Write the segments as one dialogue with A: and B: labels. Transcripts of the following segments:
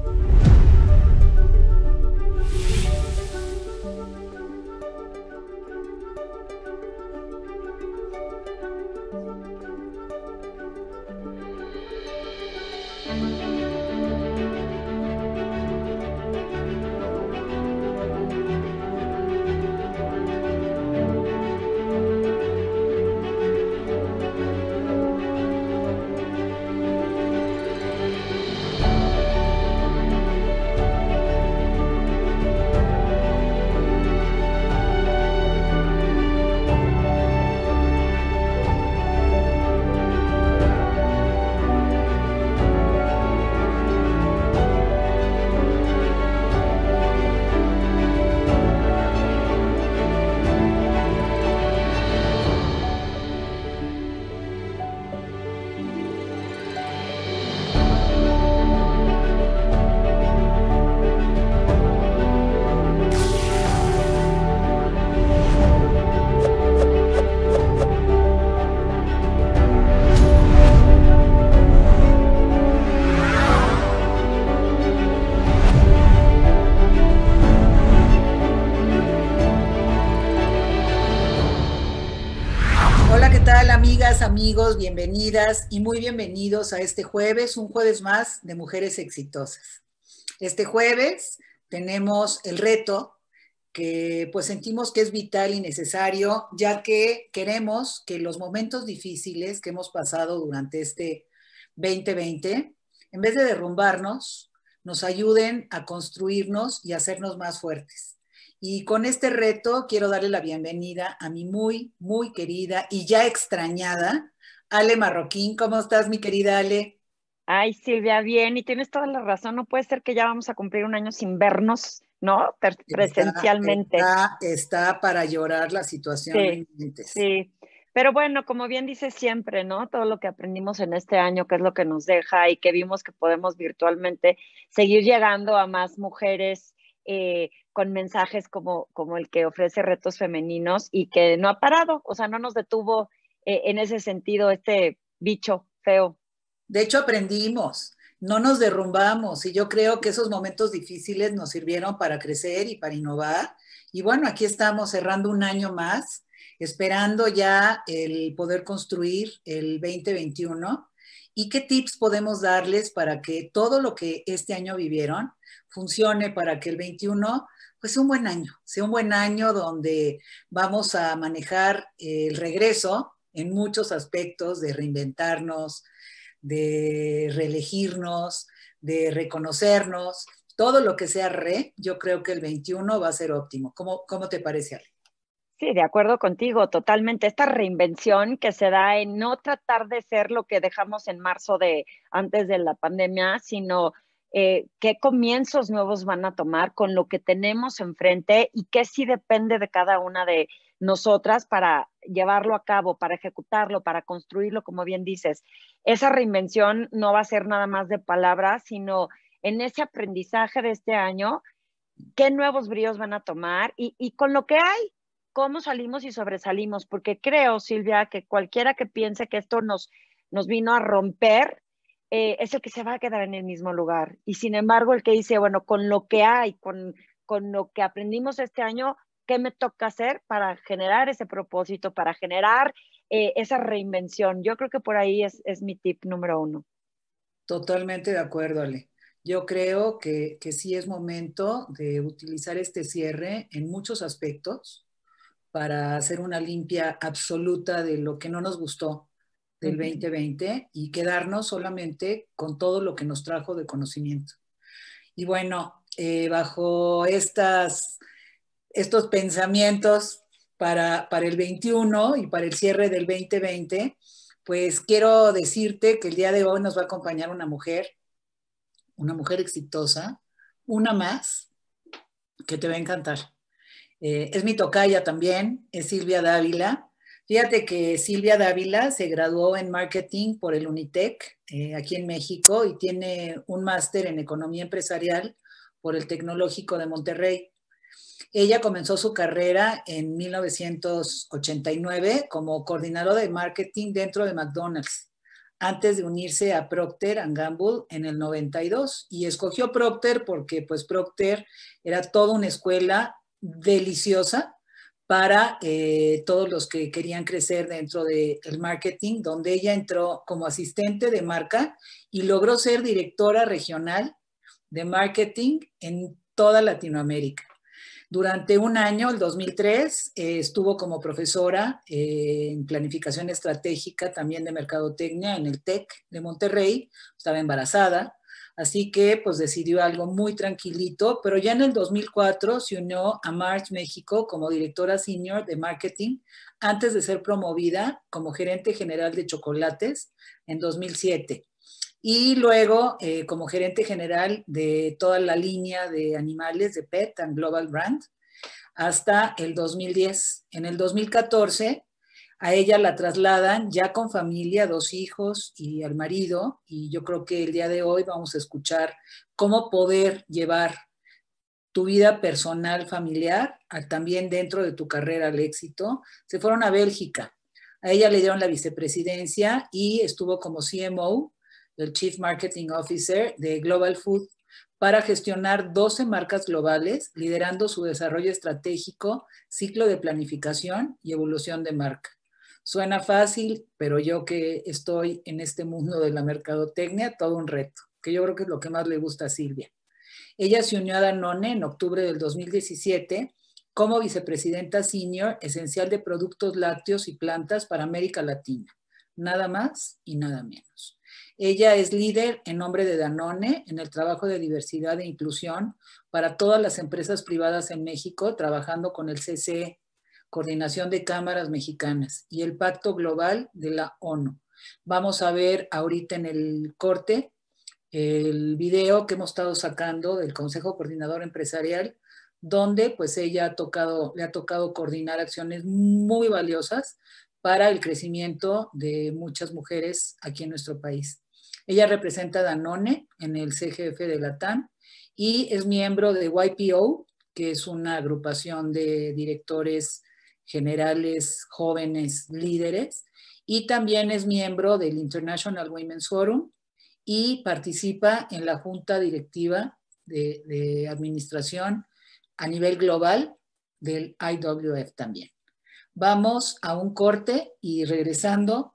A: Bye. amigos, bienvenidas y muy bienvenidos a este jueves, un jueves más de mujeres exitosas. Este jueves tenemos el reto que pues sentimos que es vital y necesario, ya que queremos que los momentos difíciles que hemos pasado durante este 2020, en vez de derrumbarnos, nos ayuden a construirnos y hacernos más fuertes. Y con este reto quiero darle la bienvenida a mi muy, muy querida y ya extrañada Ale
B: Marroquín. ¿Cómo estás, mi querida Ale? Ay, Silvia, bien, y tienes toda la razón. No puede ser que ya vamos a cumplir un año sin vernos, ¿no? presencialmente. Está, está, para llorar la situación. Sí, sí, pero bueno, como bien dice siempre, ¿no? Todo lo que aprendimos en este año, que es lo que nos deja y que vimos que podemos virtualmente seguir llegando a más mujeres eh, con mensajes como, como el que ofrece retos femeninos y que no ha parado, o sea, no nos detuvo eh, en ese sentido este bicho feo. De hecho, aprendimos, no nos derrumbamos y yo
A: creo que esos momentos difíciles nos sirvieron para crecer y para innovar. Y bueno, aquí estamos cerrando un año más, esperando ya el poder construir el 2021. ¿Y qué tips podemos darles para que todo lo que este año vivieron funcione para que el 21 pues sea un buen año, sea un buen año donde vamos a manejar eh, el regreso en muchos aspectos de reinventarnos, de reelegirnos, de reconocernos, todo lo que sea re, yo creo que el 21 va a ser óptimo. ¿Cómo, cómo te parece, Ale?
B: Sí, de acuerdo contigo, totalmente. Esta reinvención que se da en no tratar de ser lo que dejamos en marzo de antes de la pandemia, sino eh, qué comienzos nuevos van a tomar con lo que tenemos enfrente y qué sí depende de cada una de nosotras para llevarlo a cabo, para ejecutarlo, para construirlo, como bien dices. Esa reinvención no va a ser nada más de palabras, sino en ese aprendizaje de este año, qué nuevos bríos van a tomar y, y con lo que hay, cómo salimos y sobresalimos, porque creo, Silvia, que cualquiera que piense que esto nos, nos vino a romper, eh, es el que se va a quedar en el mismo lugar. Y sin embargo, el que dice, bueno, con lo que hay, con, con lo que aprendimos este año, ¿qué me toca hacer para generar ese propósito, para generar eh, esa reinvención? Yo creo que por ahí es, mi tip número uno.
A: Totalmente de acuerdo, Ale. Yo creo que, que sí es momento de utilizar este cierre en muchos aspectos para hacer una limpia absoluta de lo que no nos gustó, del 2020 y quedarnos solamente con todo lo que nos trajo de conocimiento. Y bueno, eh, bajo estas, estos pensamientos para, para el 21 y para el cierre del 2020, pues quiero decirte que el día de hoy nos va a acompañar una mujer, una mujer exitosa, una más, que te va a encantar. Eh, es mi tocaya también, es Silvia Dávila. Fíjate que Silvia Dávila se graduó en marketing por el Unitec eh, aquí en México y tiene un máster en economía empresarial por el Tecnológico de Monterrey. Ella comenzó su carrera en 1989 como coordinadora de marketing dentro de McDonald's, antes de unirse a Procter Gamble en el 92 y escogió Procter porque pues Procter era toda una escuela deliciosa para eh, todos los que querían crecer dentro del marketing, donde ella entró como asistente de marca y logró ser directora regional de marketing en toda Latinoamérica. Durante un año, el 2003, eh, estuvo como profesora eh, en planificación estratégica también de mercadotecnia en el TEC de Monterrey, estaba embarazada Así que pues decidió algo muy tranquilito, pero ya en el 2004 se unió a March México como directora senior de marketing antes de ser promovida como gerente general de chocolates en 2007 y luego eh, como gerente general de toda la línea de animales de Pet and Global Brand hasta el 2010. En el 2014 a ella la trasladan ya con familia, dos hijos y al marido, y yo creo que el día de hoy vamos a escuchar cómo poder llevar tu vida personal, familiar, también dentro de tu carrera al éxito. Se fueron a Bélgica. A ella le dieron la vicepresidencia y estuvo como CMO, el Chief Marketing Officer de Global Food, para gestionar 12 marcas globales, liderando su desarrollo estratégico, ciclo de planificación y evolución de marca. Suena fácil, pero yo que estoy en este mundo de la mercadotecnia, todo un reto, que yo creo que es lo que más le gusta a Silvia. Ella se unió a Danone en octubre del 2017 como vicepresidenta senior esencial de productos lácteos y plantas para América Latina. Nada más y nada menos. Ella es líder en nombre de Danone en el trabajo de diversidad e inclusión para todas las empresas privadas en México, trabajando con el CCE Coordinación de Cámaras Mexicanas y el Pacto Global de la ONU. Vamos a ver ahorita en el corte el video que hemos estado sacando del Consejo Coordinador Empresarial, donde pues ella ha tocado, le ha tocado coordinar acciones muy valiosas para el crecimiento de muchas mujeres aquí en nuestro país. Ella representa Danone en el CGF de la Latam y es miembro de YPO, que es una agrupación de directores generales jóvenes líderes y también es miembro del International Women's Forum y participa en la junta directiva de, administración a nivel global del IWF también. Vamos a un corte y regresando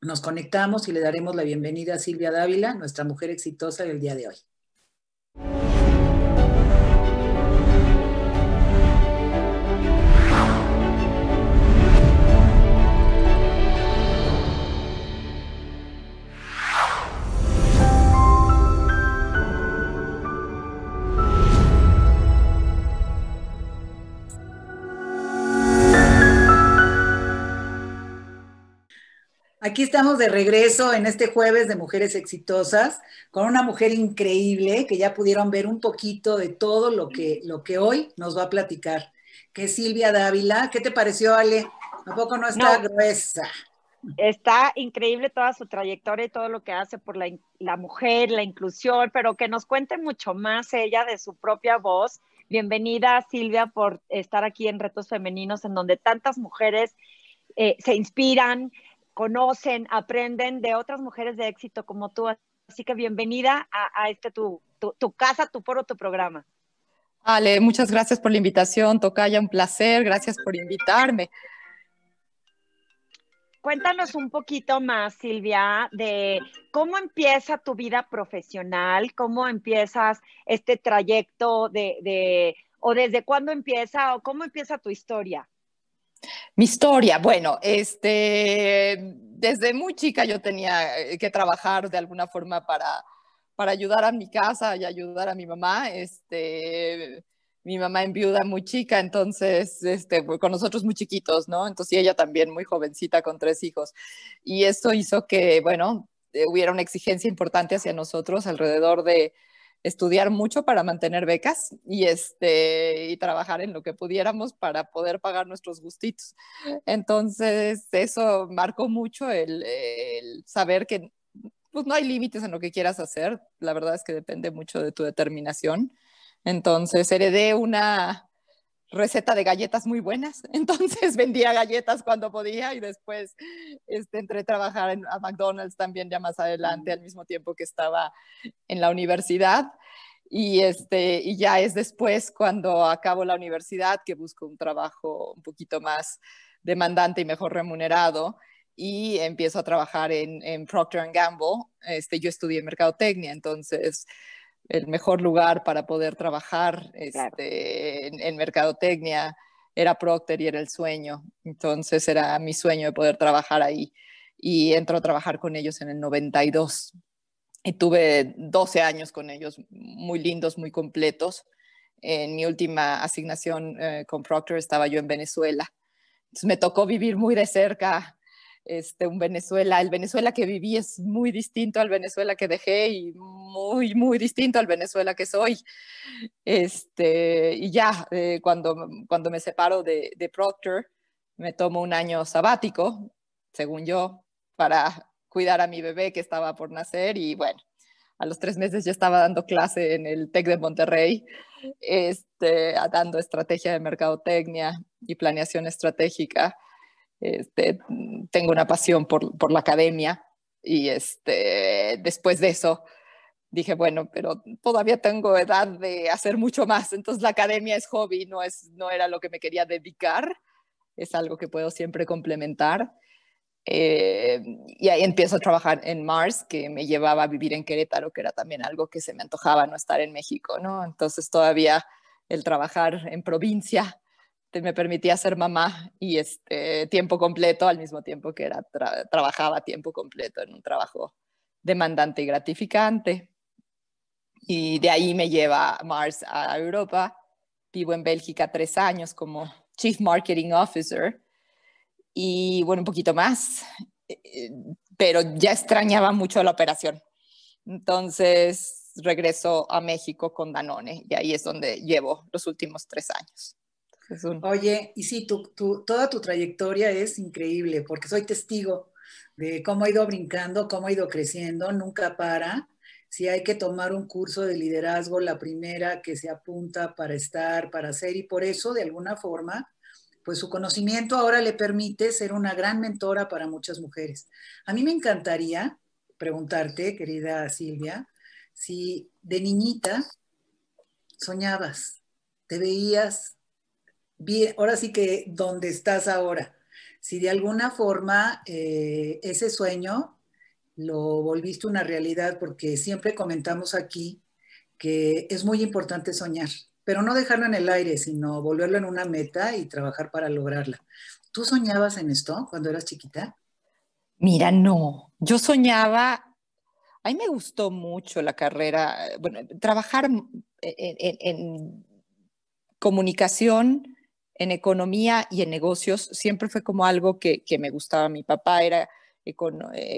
A: nos conectamos y le daremos la bienvenida a Silvia Dávila, nuestra mujer exitosa del día de hoy. Aquí estamos de regreso en este jueves de Mujeres Exitosas con una mujer increíble que ya pudieron ver un poquito de todo lo que, lo que hoy nos va a platicar, que es Silvia Dávila. ¿Qué te pareció, Ale? ¿A poco no está gruesa?
B: Está increíble toda su trayectoria y todo lo que hace por la, mujer, la inclusión, pero que nos cuente mucho más ella de su propia voz. Bienvenida, Silvia, por estar aquí en Retos Femeninos, en donde tantas mujeres eh, se inspiran, conocen, aprenden de otras mujeres de éxito como tú. Así que bienvenida a, este tu, tu, casa, tu foro, tu programa.
C: Ale, muchas gracias por la invitación, Tocaya, un placer, gracias por invitarme.
B: Cuéntanos un poquito más, Silvia, de cómo empieza tu vida profesional, cómo empiezas este trayecto de, de o desde cuándo empieza o cómo empieza tu historia.
C: Mi historia, bueno, este, desde muy chica yo tenía eh, que trabajar de alguna forma para, para ayudar a mi casa y ayudar a mi mamá. Este, mi mamá en viuda muy chica, entonces, este, pues, con nosotros muy chiquitos, ¿no? Entonces, ella también muy jovencita con tres hijos. Y eso hizo que, bueno, eh, hubiera una exigencia importante hacia nosotros alrededor de, estudiar mucho para mantener becas y, este, y trabajar en lo que pudiéramos para poder pagar nuestros gustitos. Entonces, eso marcó mucho el, saber que pues, no hay límites en lo que quieras hacer. La verdad es que depende mucho de tu determinación. Entonces, heredé una, receta de galletas muy buenas, entonces vendía galletas cuando podía y después este, entré a trabajar en, McDonald's también ya más adelante, al mismo tiempo que estaba en la universidad. Y, este, y ya es después cuando acabo la universidad que busco un trabajo un poquito más demandante y mejor remunerado y empiezo a trabajar en, en Procter Gamble. Este, yo estudié mercadotecnia, entonces el mejor lugar para poder trabajar este, en, mercadotecnia era Procter y era el sueño. Entonces era mi sueño de poder trabajar ahí. Y entro a trabajar con ellos en el 92. Y tuve 12 años con ellos, muy lindos, muy completos. En mi última asignación eh, con Procter estaba yo en Venezuela. Entonces me tocó vivir muy de cerca este, un Venezuela, el Venezuela que viví es muy distinto al Venezuela que dejé y muy, muy distinto al Venezuela que soy. Este, y ya, eh, cuando, me separo de, de Procter, me tomo un año sabático, según yo, para cuidar a mi bebé que estaba por nacer y bueno, a los tres meses ya estaba dando clase en el TEC de Monterrey, este, dando estrategia de mercadotecnia y planeación estratégica. Este, tengo una pasión por, la academia y este, después de eso dije, bueno, pero todavía tengo edad de hacer mucho más, entonces la academia es hobby, no, es, no era lo que me quería dedicar, es algo que puedo siempre complementar. Eh, y ahí empiezo a trabajar en Mars, que me llevaba a vivir en Querétaro, que era también algo que se me antojaba no estar en México, ¿no? Entonces todavía el trabajar en provincia este, me permitía ser mamá y este tiempo completo al mismo tiempo que era trabajaba tiempo completo en un trabajo demandante y gratificante. Y de ahí me lleva Mars a Europa. Vivo en Bélgica tres años como Chief Marketing Officer y bueno, un poquito más, eh, pero ya extrañaba mucho la operación. Entonces regreso a México con Danone y ahí es donde llevo los últimos tres años.
A: Oye, y sí, tu, toda tu trayectoria es increíble, porque soy testigo de cómo ha ido brincando, cómo ha ido creciendo, nunca para. Si hay que tomar un curso de liderazgo, la primera que se apunta para estar, para ser, y por eso, de alguna forma, pues su conocimiento ahora le permite ser una gran mentora para muchas mujeres. A mí me encantaría preguntarte, querida Silvia, si de niñita soñabas, te veías bien, ahora sí que ¿dónde estás ahora. Si de alguna forma eh, ese sueño lo volviste una realidad, porque siempre comentamos aquí que es muy importante soñar, pero no dejarlo en el aire, sino volverlo en una meta y trabajar para
C: lograrla. ¿Tú soñabas en esto cuando eras chiquita? Mira, no. Yo soñaba a mí me gustó mucho la carrera, bueno, trabajar eh, en comunicación en economía y en negocios siempre fue como algo que, me gustaba. Mi papá era eh,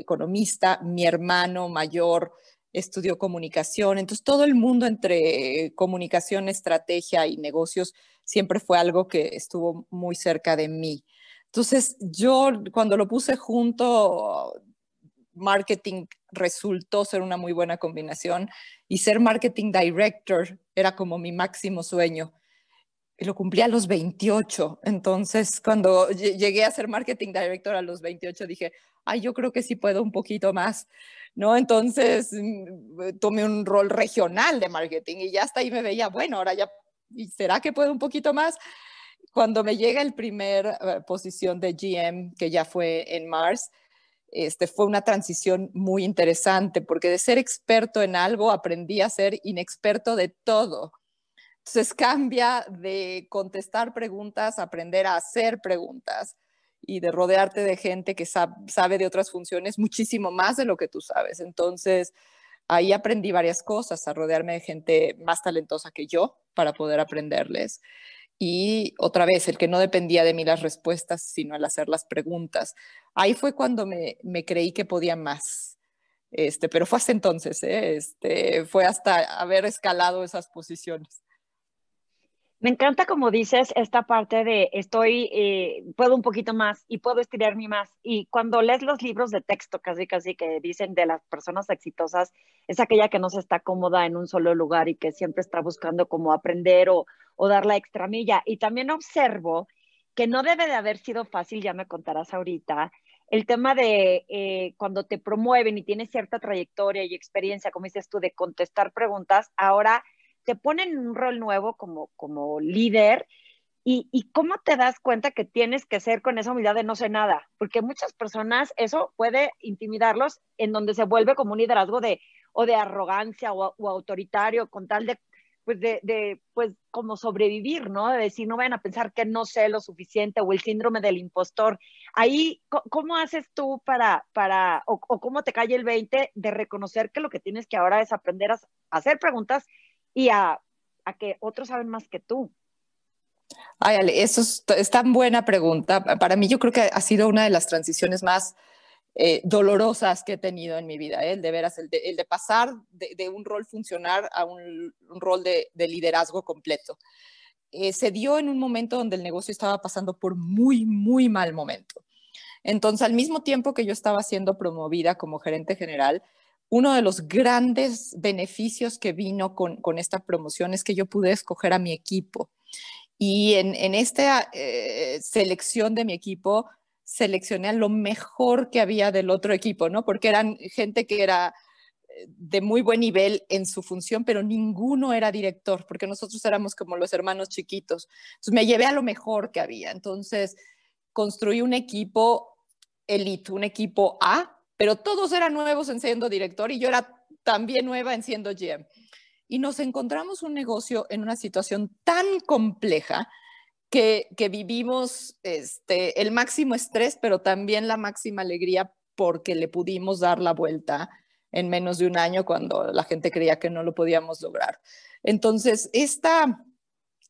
C: economista, mi hermano mayor estudió comunicación, entonces todo el mundo entre comunicación, estrategia y negocios siempre fue algo que estuvo muy cerca de mí. Entonces yo cuando lo puse junto, marketing resultó ser una muy buena combinación y ser marketing director era como mi máximo sueño y lo cumplí a los 28. Entonces, cuando llegué a ser marketing director a los 28, dije, ay, yo creo que sí puedo un poquito más, ¿no? Entonces,
A: mm,
C: tomé un rol regional de marketing y ya hasta ahí me veía, bueno, ahora ya, ¿y será que puedo un poquito más? Cuando me llega el primer eh, posición de GM, que ya fue en Mars, este, fue una transición muy interesante porque de ser experto en algo aprendí a ser inexperto de todo. Entonces cambia de contestar preguntas, aprender a hacer preguntas y de rodearte de gente que sabe de otras funciones muchísimo más de lo que tú sabes. Entonces, ahí aprendí varias cosas, a rodearme de gente más talentosa que yo para poder aprenderles. Y otra vez, el que no dependía de mí las respuestas, sino al hacer las preguntas. Ahí fue cuando me, creí que podía más. Este, pero fue hasta entonces, ¿eh? este, fue hasta haber escalado esas posiciones. Me encanta como dices esta parte de estoy,
B: eh, puedo un poquito más y puedo estirarme más. Y cuando lees los libros de texto, casi casi que dicen de las personas exitosas, es aquella que no se está cómoda en un solo lugar y que siempre está buscando como aprender o, dar la extramilla. Y también observo que no debe de haber sido fácil, ya me contarás ahorita, el tema de eh, cuando te promueven y tienes cierta trayectoria y experiencia, como dices tú, de contestar preguntas, ahora te ponen un rol nuevo como, como líder y, y, cómo te das cuenta que tienes que ser con esa humildad de no sé nada, porque muchas personas eso puede intimidarlos en donde se vuelve como un liderazgo de o de arrogancia o, autoritario con tal de pues de, pues como sobrevivir, ¿no? De decir, no vayan a pensar que no sé lo suficiente o el síndrome del impostor. Ahí, ¿cómo haces tú para, para o, cómo te cae el 20 de reconocer que lo que tienes que ahora es aprender a hacer preguntas y a, que otros saben más que tú.
C: Ay, Ale, eso es, tan buena pregunta. Para mí yo creo que ha sido una de las transiciones más eh, dolorosas que he tenido en mi vida, ¿eh? el de veras, el de, pasar de, un rol funcionar a un, rol de, liderazgo completo. Eh, se dio en un momento donde el negocio estaba pasando por muy, muy mal momento. Entonces, al mismo tiempo que yo estaba siendo promovida como gerente general, uno de los grandes beneficios que vino con, con esta promoción es que yo pude escoger a mi equipo. Y en, esta eh, selección de mi equipo, seleccioné a lo mejor que había del otro equipo, ¿no? Porque eran gente que era eh, de muy buen nivel en su función, pero ninguno era director, porque nosotros éramos como los hermanos chiquitos. Entonces me llevé a lo mejor que había. Entonces construí un equipo elite, un equipo A, pero todos eran nuevos en siendo director y yo era también nueva en siendo GM. Y nos encontramos un negocio en una situación tan compleja que, vivimos este, el máximo estrés, pero también la máxima alegría porque le pudimos dar la vuelta en menos de un año cuando la gente creía que no lo podíamos lograr. Entonces, esta,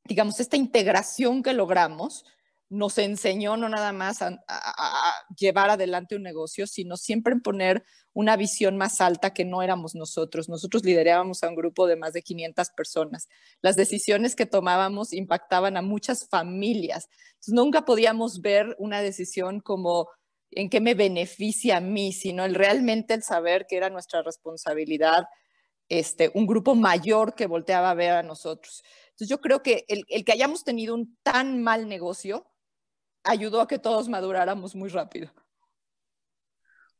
C: digamos, esta integración que logramos nos enseñó no nada más a, llevar adelante un negocio, sino siempre en poner una visión más alta que no éramos nosotros. Nosotros liderábamos a un grupo de más de 500 personas. Las decisiones que tomábamos impactaban a muchas familias. nunca podíamos ver una decisión como en qué me beneficia a mí, sino el, realmente el saber que era nuestra responsabilidad este, un grupo mayor que volteaba a ver a nosotros. Entonces yo creo que el que hayamos tenido un tan mal negocio ayudó a que todos maduráramos muy rápido.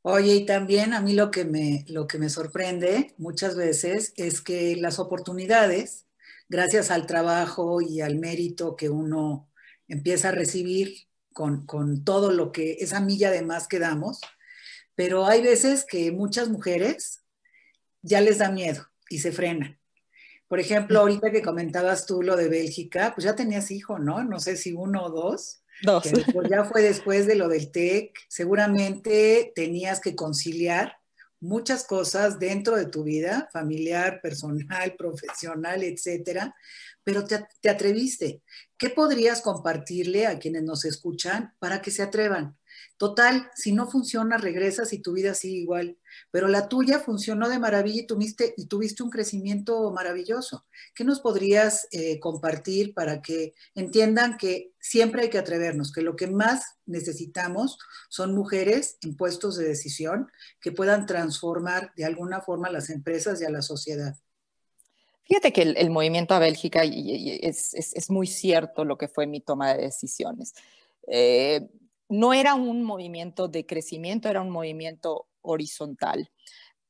A: Oye, y también a mí lo que me, lo que me sorprende muchas veces es que las oportunidades, gracias al trabajo y al mérito que uno empieza a recibir con, con todo lo que, esa milla de más que damos, pero hay veces que muchas mujeres ya les da miedo y se frenan. Por ejemplo, ahorita que comentabas tú lo de Bélgica, pues ya tenías hijo, ¿no? No sé si uno o dos. Dos. ya fue después de lo del TEC. Seguramente tenías que conciliar muchas cosas dentro de tu vida, familiar, personal, profesional, etcétera, pero te, te atreviste. ¿Qué podrías compartirle a quienes nos escuchan para que se atrevan? Total, si no funciona, regresas y tu vida sigue igual. Pero la tuya funcionó de maravilla y tuviste, y tuviste un crecimiento maravilloso. ¿Qué nos podrías eh, compartir para que entiendan que siempre hay que atrevernos, que lo que más necesitamos son mujeres en puestos de decisión que puedan transformar de alguna forma a las empresas y a la sociedad?
C: Fíjate que el, movimiento a Bélgica es, muy cierto lo que fue mi toma de decisiones. Eh, no era un movimiento de crecimiento, era un movimiento horizontal.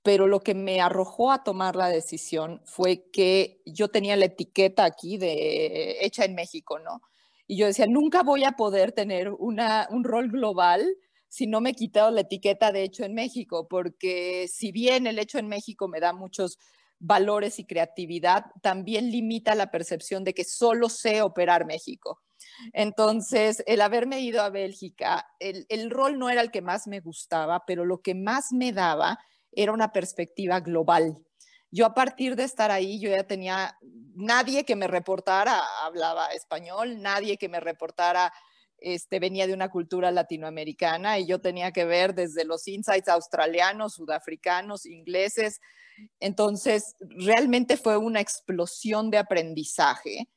C: Pero lo que me arrojó a tomar la decisión fue que yo tenía la etiqueta aquí de hecha en México, ¿no? Y yo decía, nunca voy a poder tener un rol global si no me he quitado la etiqueta de hecho en México, porque si bien el hecho en México me da muchos valores y creatividad, también limita la percepción de que solo sé operar México. Entonces, el haberme ido a Bélgica, el, rol no era el que más me gustaba, pero lo que más me daba era una perspectiva global. Yo a partir de estar ahí, yo ya tenía nadie que me reportara, hablaba español, nadie que me reportara este, venía de una cultura latinoamericana y yo tenía que ver desde los insights australianos, sudafricanos, ingleses. Entonces, realmente fue una explosión de aprendizaje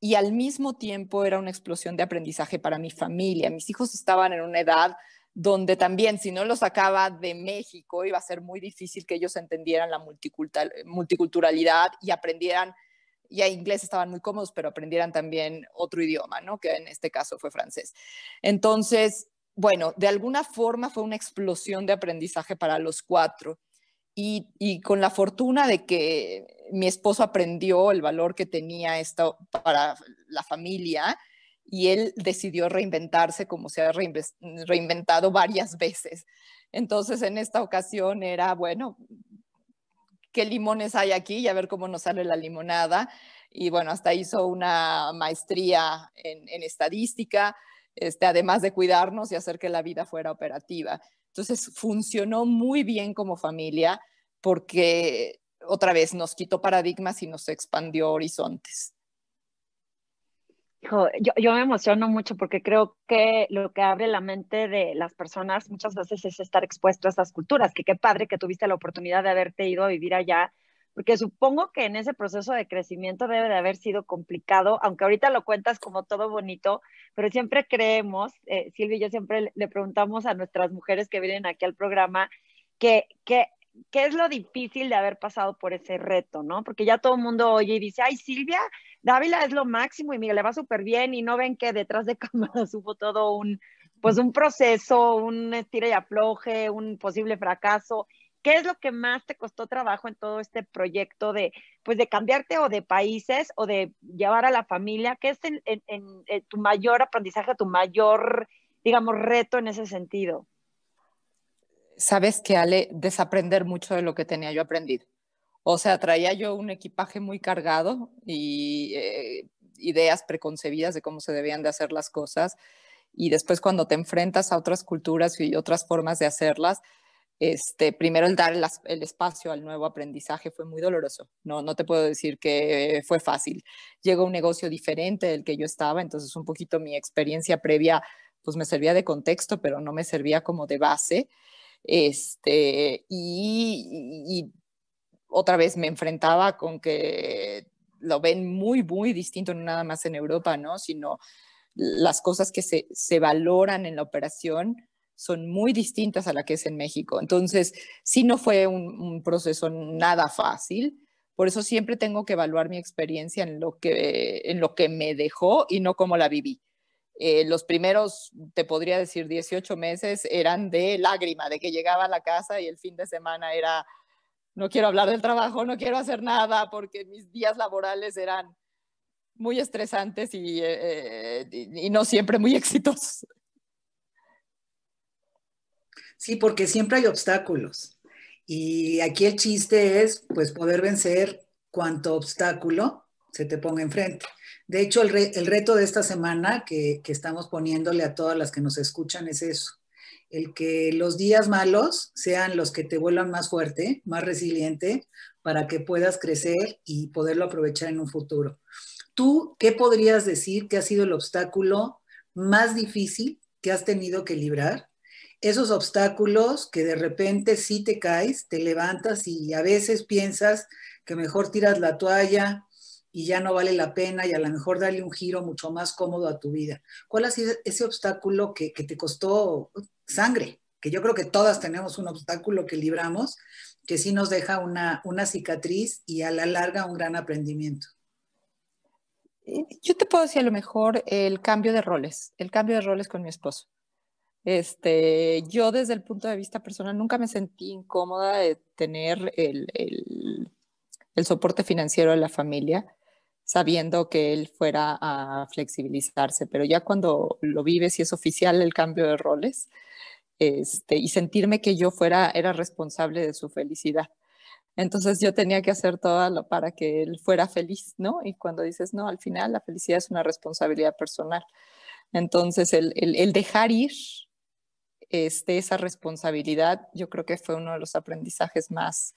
C: y al mismo tiempo era una explosión de aprendizaje para mi familia. Mis hijos estaban en una edad donde también si no los sacaba de México iba a ser muy difícil que ellos entendieran la multiculturalidad y aprendieran, ya inglés estaban muy cómodos, pero aprendieran también otro idioma, ¿no? que en este caso fue francés. Entonces, bueno, de alguna forma fue una explosión de aprendizaje para los cuatro. y con la fortuna de que mi esposo aprendió el valor que tenía esto para la familia y él decidió reinventarse como se ha reinventado varias veces. Entonces, en esta ocasión era, bueno, ¿qué limones hay aquí? Y a ver cómo nos sale la limonada. Y bueno, hasta hizo una maestría en, estadística, este, además de cuidarnos y hacer que la vida fuera operativa. Entonces, funcionó muy bien como familia porque otra vez nos quitó paradigmas y nos expandió horizontes. Hijo,
B: yo, me emociono mucho porque creo que lo que abre la mente de las personas muchas veces es estar expuesto a estas culturas, que qué padre que tuviste la oportunidad de haberte ido a vivir allá, porque supongo que en ese proceso de crecimiento debe de haber sido complicado, aunque ahorita lo cuentas como todo bonito, pero siempre creemos, eh, Silvia y yo siempre le preguntamos a nuestras mujeres que vienen aquí al programa, que, que ¿qué es lo difícil de haber pasado por ese reto, no? Porque ya todo el mundo oye y dice, ay, Silvia Dávila es lo máximo y mira, le va súper bien y no ven que detrás de cámara hubo todo un, pues un proceso, un estira y afloje, un posible fracaso. ¿Qué es lo que más te costó trabajo en todo este proyecto de, pues de cambiarte o de países o de llevar a la familia? ¿Qué es eh, tu mayor aprendizaje, tu mayor, digamos, reto en ese sentido?
C: sabes que Ale, desaprender mucho de lo que tenía yo aprendido. O sea, traía yo un equipaje muy cargado y eh, ideas preconcebidas de cómo se debían de hacer las cosas. Y después cuando te enfrentas a otras culturas y otras formas de hacerlas, este, primero el dar el, espacio al nuevo aprendizaje fue muy doloroso. No, no te puedo decir que fue fácil. Llegó un negocio diferente del que yo estaba, entonces un poquito mi experiencia previa pues me servía de contexto, pero no me servía como de base. Este, y, otra vez me enfrentaba con que lo ven muy, muy distinto, no nada más en Europa, ¿no? Sino las cosas que se, valoran en la operación son muy distintas a la que es en México. Entonces, sí no fue un, proceso nada fácil. Por eso siempre tengo que evaluar mi experiencia en lo que, en lo que me dejó y no cómo la viví. Eh, los primeros, te podría decir, 18 meses eran de lágrima, de que llegaba a la casa y el fin de semana era, no quiero hablar del trabajo, no quiero hacer nada, porque mis días laborales eran muy estresantes y, eh, no siempre muy exitosos.
A: Sí, porque siempre hay obstáculos. Y aquí el chiste es, pues, poder vencer cuanto obstáculo se te ponga enfrente. De hecho, el, reto de esta semana que, que, estamos poniéndole a todas las que nos escuchan es eso, el que los días malos sean los que te vuelvan más fuerte, más resiliente, para que puedas crecer y poderlo aprovechar en un futuro. ¿Tú qué podrías decir que ha sido el obstáculo más difícil que has tenido que librar? Esos obstáculos que de repente sí te caes, te levantas y a veces piensas que mejor tiras la toalla, y ya no vale la pena y a lo mejor darle un giro mucho más cómodo a tu vida. ¿Cuál ha sido ese obstáculo que, te costó sangre? Que yo creo que todas tenemos un obstáculo que libramos, que sí nos deja una, cicatriz y a la larga un gran aprendimiento.
C: Eh, yo te puedo decir a lo mejor el cambio de roles, el cambio de roles con mi esposo. Este, yo desde el punto de vista personal nunca me sentí incómoda de tener el, el soporte financiero de la familia sabiendo que él fuera a flexibilizarse, pero ya cuando lo vives y es oficial el cambio de roles, este, y sentirme que yo fuera, era responsable de su felicidad. Entonces yo tenía que hacer todo para que él fuera feliz, ¿no? Y cuando dices, no, al final la felicidad es una responsabilidad personal. Entonces el, el, el dejar ir este, esa responsabilidad, yo creo que fue uno de los aprendizajes más,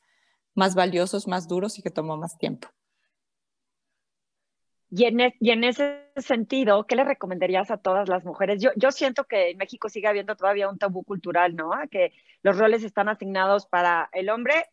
C: más valiosos, más duros y que tomó más tiempo.
B: E, y en, ese sentido, ¿qué le recomendarías a todas las mujeres? Yo, yo siento que en México sigue habiendo todavía un tabú cultural, ¿no? Que los roles están asignados para el hombre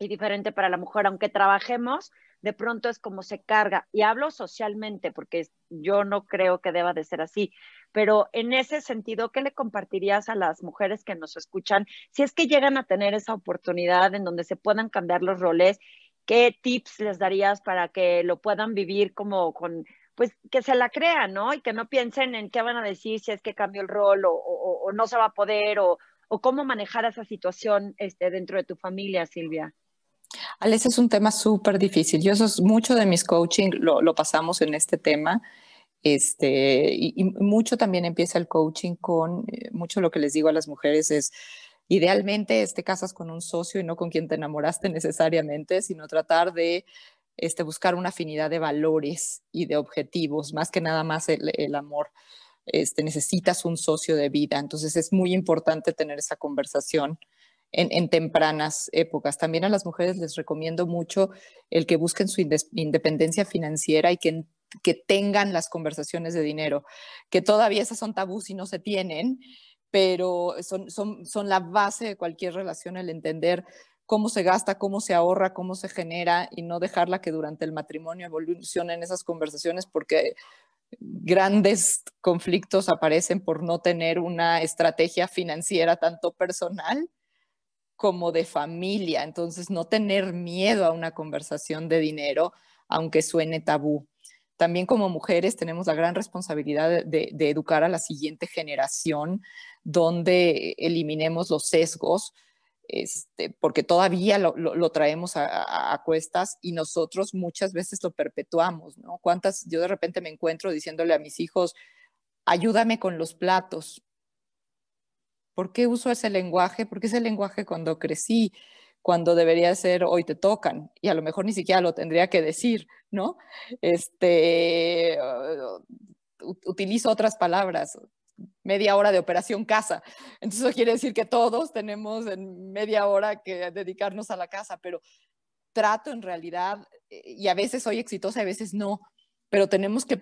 B: y diferente para la mujer, aunque trabajemos, de pronto es como se carga. Y hablo socialmente, porque yo no creo que deba de ser así. Pero en ese sentido, ¿qué le compartirías a las mujeres que nos escuchan si es que llegan a tener esa oportunidad en donde se puedan cambiar los roles ¿Qué tips les darías para que lo puedan vivir como con, pues que se la crean, ¿no? Y que no piensen en qué van a decir si es que cambió el rol o, no se va a poder o, cómo manejar esa situación este, dentro de tu familia, Silvia.
C: Alex, es un tema súper difícil. Yo eso es mucho de mis coaching, lo, pasamos en este tema. Este, y, y, mucho también empieza el coaching con, eh, mucho lo que les digo a las mujeres es, idealmente este, casas con un socio y no con quien te enamoraste necesariamente, sino tratar de este, buscar una afinidad de valores y de objetivos, más que nada más el, amor. Este, necesitas un socio de vida, entonces es muy importante tener esa conversación en, tempranas épocas. También a las mujeres les recomiendo mucho el que busquen su independencia financiera y que, tengan las conversaciones de dinero, que todavía esas son tabús y no se tienen, pero son, la base de cualquier relación el entender cómo se gasta, cómo se ahorra, cómo se genera y no dejarla que durante el matrimonio evolucionen esas conversaciones porque grandes conflictos aparecen por no tener una estrategia financiera tanto personal como de familia. Entonces, no tener miedo a una conversación de dinero, aunque suene tabú también como mujeres tenemos la gran responsabilidad de, educar a la siguiente generación, donde eliminemos los sesgos, este, porque todavía lo, traemos a, cuestas y nosotros muchas veces lo perpetuamos, ¿no? ¿Cuántas, yo de repente me encuentro diciéndole a mis hijos, ayúdame con los platos? ¿Por qué uso ese lenguaje? Porque ese lenguaje cuando crecí cuando debería ser hoy te tocan y a lo mejor ni siquiera lo tendría que decir, ¿no? Este, utilizo otras palabras, media hora de operación casa. Entonces eso quiere decir que todos tenemos en media hora que dedicarnos a la casa, pero trato en realidad, eh, y a veces soy exitosa, a veces no, pero tenemos que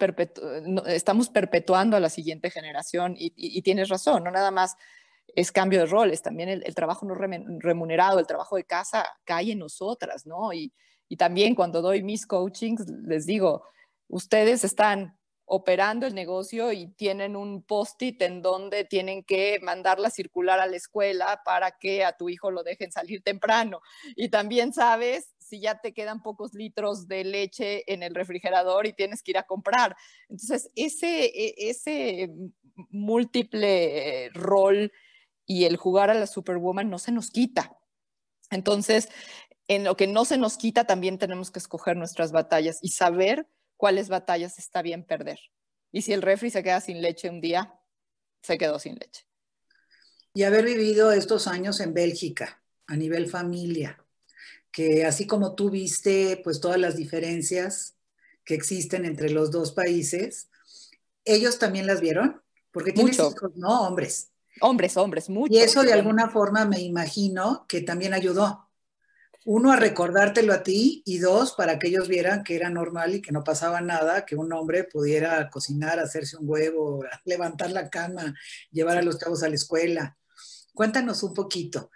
C: estamos perpetuando a la siguiente generación y, tienes razón, no nada más es cambio de roles, también el, trabajo no remunerado, el trabajo de casa cae en nosotras, ¿no? Y, y también cuando doy mis coachings, les digo, ustedes están operando el negocio y tienen un post-it en donde tienen que mandarla circular a la escuela para que a tu hijo lo dejen salir temprano. Y también sabes si ya te quedan pocos litros de leche en el refrigerador y tienes que ir a comprar. Entonces, ese, e, ese múltiple rol y el jugar a la Superwoman no se nos quita. Entonces, en lo que no se nos quita también tenemos que escoger nuestras batallas y saber cuáles batallas está bien perder. Y si el refri se queda sin leche un día, se quedó sin leche.
A: Y haber vivido estos años en Bélgica, a nivel familia, que así como tú viste pues todas las diferencias que existen entre los dos países, ellos también las vieron, porque tienen no hombres. Hombres, hombres, muchos. Y eso de alguna forma me imagino que también ayudó. Uno, a recordártelo a ti y dos, para que ellos vieran que era normal y que no pasaba nada, que un hombre pudiera cocinar, hacerse un huevo, levantar la cama, llevar a los chavos a la escuela. Cuéntanos un poquito,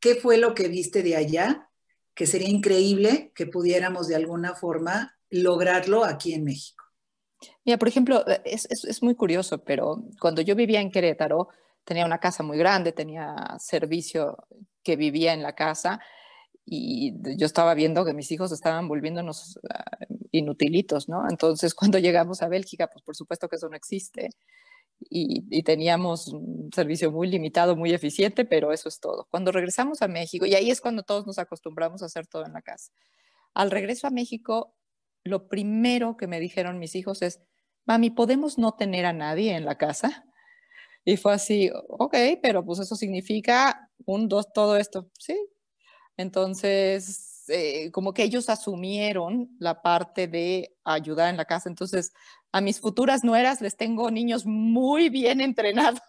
A: ¿qué fue lo que viste de allá? Que sería increíble que pudiéramos de alguna forma lograrlo
C: aquí en México. Mira, por ejemplo, es, es muy curioso, pero cuando yo vivía en Querétaro, tenía una casa muy grande, tenía servicio que vivía en la casa y yo estaba viendo que mis hijos estaban volviéndonos ah, inutilitos, ¿no? Entonces, cuando llegamos a Bélgica, pues por supuesto que eso no existe. Y, teníamos un servicio muy limitado, muy eficiente, pero eso es todo. Cuando regresamos a México, y ahí es cuando todos nos acostumbramos a hacer todo en la casa, al regreso a México, lo primero que me dijeron mis hijos es, mami, ¿podemos no tener a nadie en la casa? Y fue así, ok, pero pues eso significa un, dos, todo esto, ¿sí? Entonces, eh, como que ellos asumieron la parte de ayudar en la casa. Entonces, a mis futuras nueras les tengo niños muy bien entrenados.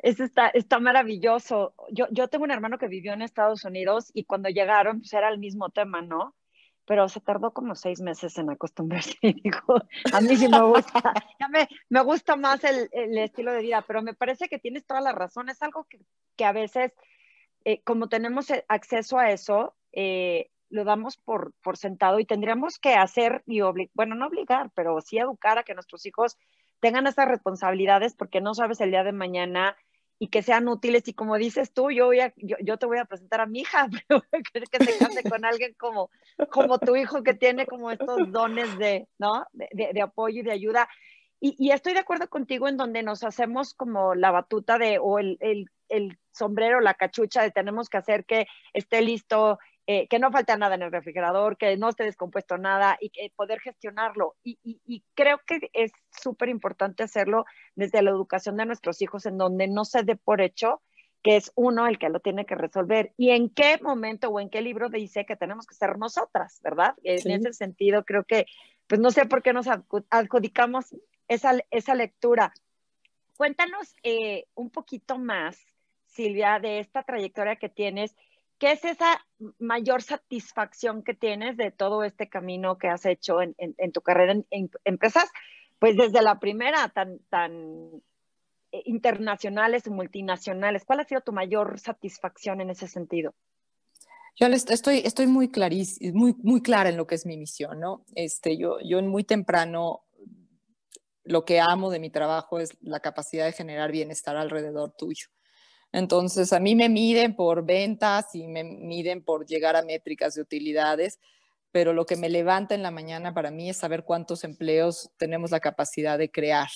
C: Eso está, está maravilloso. Yo, yo tengo
B: un hermano que vivió en Estados Unidos y cuando llegaron, pues era el mismo tema, ¿no? pero se tardó como seis meses en acostumbrarse y dijo, a mí sí me gusta, ya me, gusta más el, estilo de vida, pero me parece que tienes toda la razón, es algo que, a veces, eh, como tenemos e, acceso a eso, eh, lo damos por, sentado y tendríamos que hacer, y bueno, no obligar, pero sí educar a que nuestros hijos tengan esas responsabilidades porque no sabes el día de mañana y que sean útiles. Y como dices tú, yo, yo, te voy a presentar a mi hija, pero que se case con alguien como, como tu hijo que tiene como estos dones de, ¿no? de, de, apoyo y de ayuda. Y, y, estoy de acuerdo contigo en donde nos hacemos como la batuta de, o el, el, el sombrero, la cachucha de tenemos que hacer que esté listo eh, que no falta nada en el refrigerador, que no esté descompuesto nada y que poder gestionarlo. Y, creo que es súper importante hacerlo desde la educación de nuestros hijos, en donde no se dé por hecho que es uno el que lo tiene que resolver. ¿Y en qué momento o en qué libro dice que tenemos que ser nosotras, verdad? En ese sentido, creo que, pues no sé por qué nos adjudicamos esa, esa lectura. Cuéntanos eh, un poquito más, Silvia, de esta trayectoria que tienes ¿Qué es esa mayor satisfacción que tienes de todo este camino que has hecho en, tu carrera en, empresas? Pues desde la primera, tan, tan eh, internacionales multinacionales. ¿Cuál ha sido tu mayor satisfacción
C: en ese sentido? Yo estoy, estoy muy, muy, muy clara en lo que es mi misión, ¿no? Este, yo, yo muy temprano lo que amo de mi trabajo es la capacidad de generar bienestar alrededor tuyo. Entonces, a mí me miden por ventas y me miden por llegar a métricas de utilidades, pero lo que me levanta en la mañana para mí es saber cuántos empleos tenemos la capacidad de crear.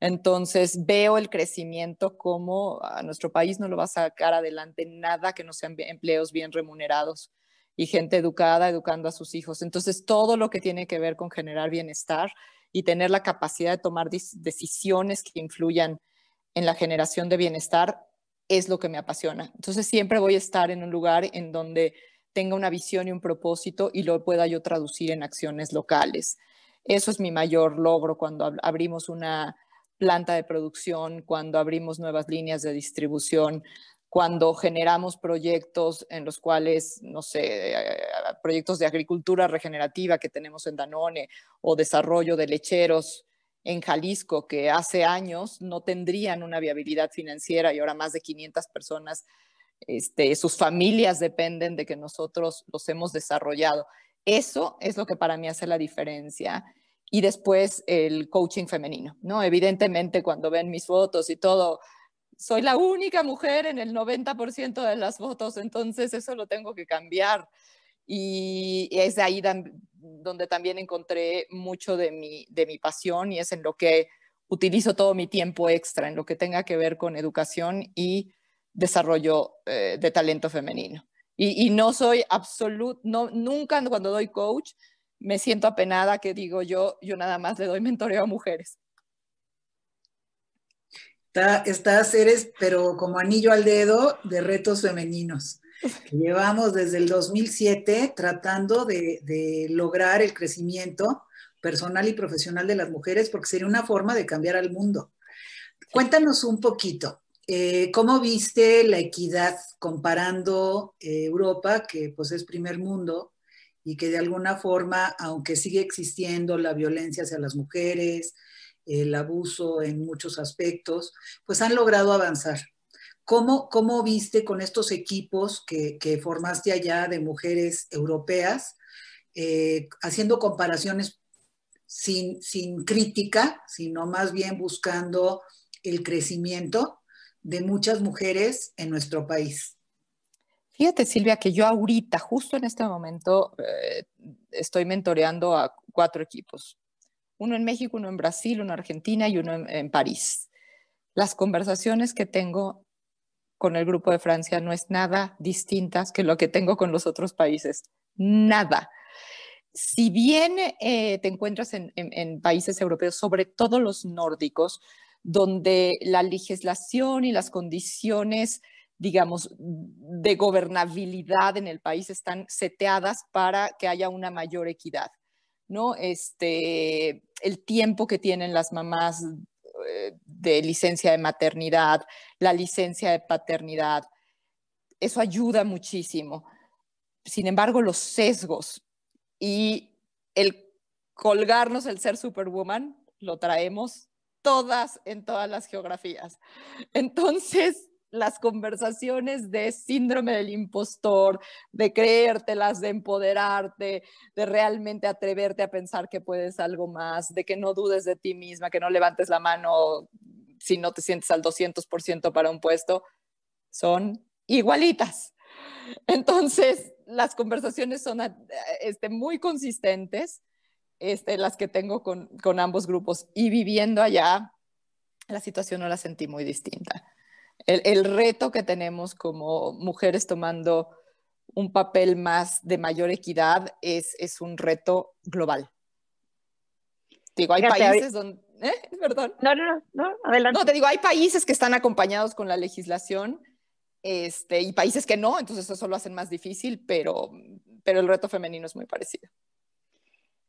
C: Entonces, veo el crecimiento como a nuestro país no lo va a sacar adelante nada que no sean empleos bien remunerados y gente educada educando a sus hijos. Entonces, todo lo que tiene que ver con generar bienestar y tener la capacidad de tomar decisiones que influyan en la generación de bienestar es lo que me apasiona. Entonces siempre voy a estar en un lugar en donde tenga una visión y un propósito y lo pueda yo traducir en acciones locales. Eso es mi mayor logro cuando abrimos una planta de producción, cuando abrimos nuevas líneas de distribución, cuando generamos proyectos en los cuales, no sé, eh, eh, proyectos de agricultura regenerativa que tenemos en Danone o desarrollo de lecheros en Jalisco, que hace años no tendrían una viabilidad financiera y ahora más de 500 personas, este, sus familias dependen de que nosotros los hemos desarrollado. Eso es lo que para mí hace la diferencia. Y después el coaching femenino, ¿no? Evidentemente cuando ven mis fotos y todo, soy la única mujer en el 90% de las fotos, entonces eso lo tengo que cambiar y es de ahí donde también encontré mucho de mi, pasión y es en lo que utilizo todo mi tiempo extra, en lo que tenga que ver con educación y desarrollo eh, de talento femenino. Y, no soy absoluto, no, nunca cuando doy coach me siento apenada que digo yo, yo nada más le doy mentoreo a mujeres.
A: Está, estás, eres, pero como anillo al dedo de retos femeninos. llevamos desde el 2007 tratando de, lograr el crecimiento personal y profesional de las mujeres, porque sería una forma de cambiar al mundo. Cuéntanos un poquito, eh, ¿Cómo viste la equidad comparando eh, Europa, que pues es primer mundo, y que de alguna forma, aunque sigue existiendo la violencia hacia las mujeres, el abuso en muchos aspectos, pues han logrado avanzar? ¿Cómo, viste con estos equipos que, que formaste allá de mujeres europeas, eh, haciendo comparaciones sin, sin, crítica, sino más bien buscando el crecimiento de muchas mujeres en nuestro país?
C: Fíjate, Silvia, que yo ahorita, justo en este momento, eh, estoy mentoreando a cuatro equipos. Uno en México, uno en Brasil, uno en Argentina y uno en París. Las conversaciones que tengo con el grupo de Francia no es nada distintas que lo que tengo con los otros países. Nada. Si bien eh, te encuentras en, países europeos, sobre todo los nórdicos, donde la legislación y las condiciones, digamos, de gobernabilidad en el país están seteadas para que haya una mayor equidad. ¿no? Este, el tiempo que tienen las mamás eh, de licencia de maternidad, la licencia de paternidad. Eso ayuda muchísimo. Sin embargo, los sesgos y el colgarnos el ser superwoman lo traemos todas en todas las geografías. Entonces, las conversaciones de síndrome del impostor, de creértelas, de empoderarte, de realmente atreverte a pensar que puedes algo más, de que no dudes de ti misma, que no levantes la mano si no te sientes al 200% para un puesto, son igualitas. Entonces, las conversaciones son eh, este, muy consistentes, este, las que tengo con, con ambos grupos y viviendo allá, la situación no la sentí muy distinta el, el reto que tenemos como mujeres tomando un papel más de mayor equidad es, es un reto global. Digo, hay países donde... ¿eh? Perdón. No, no, no, adelante. No, te digo, hay países que están acompañados con la legislación este, y países que no, entonces eso lo hacen más difícil, pero, pero el reto femenino es muy parecido.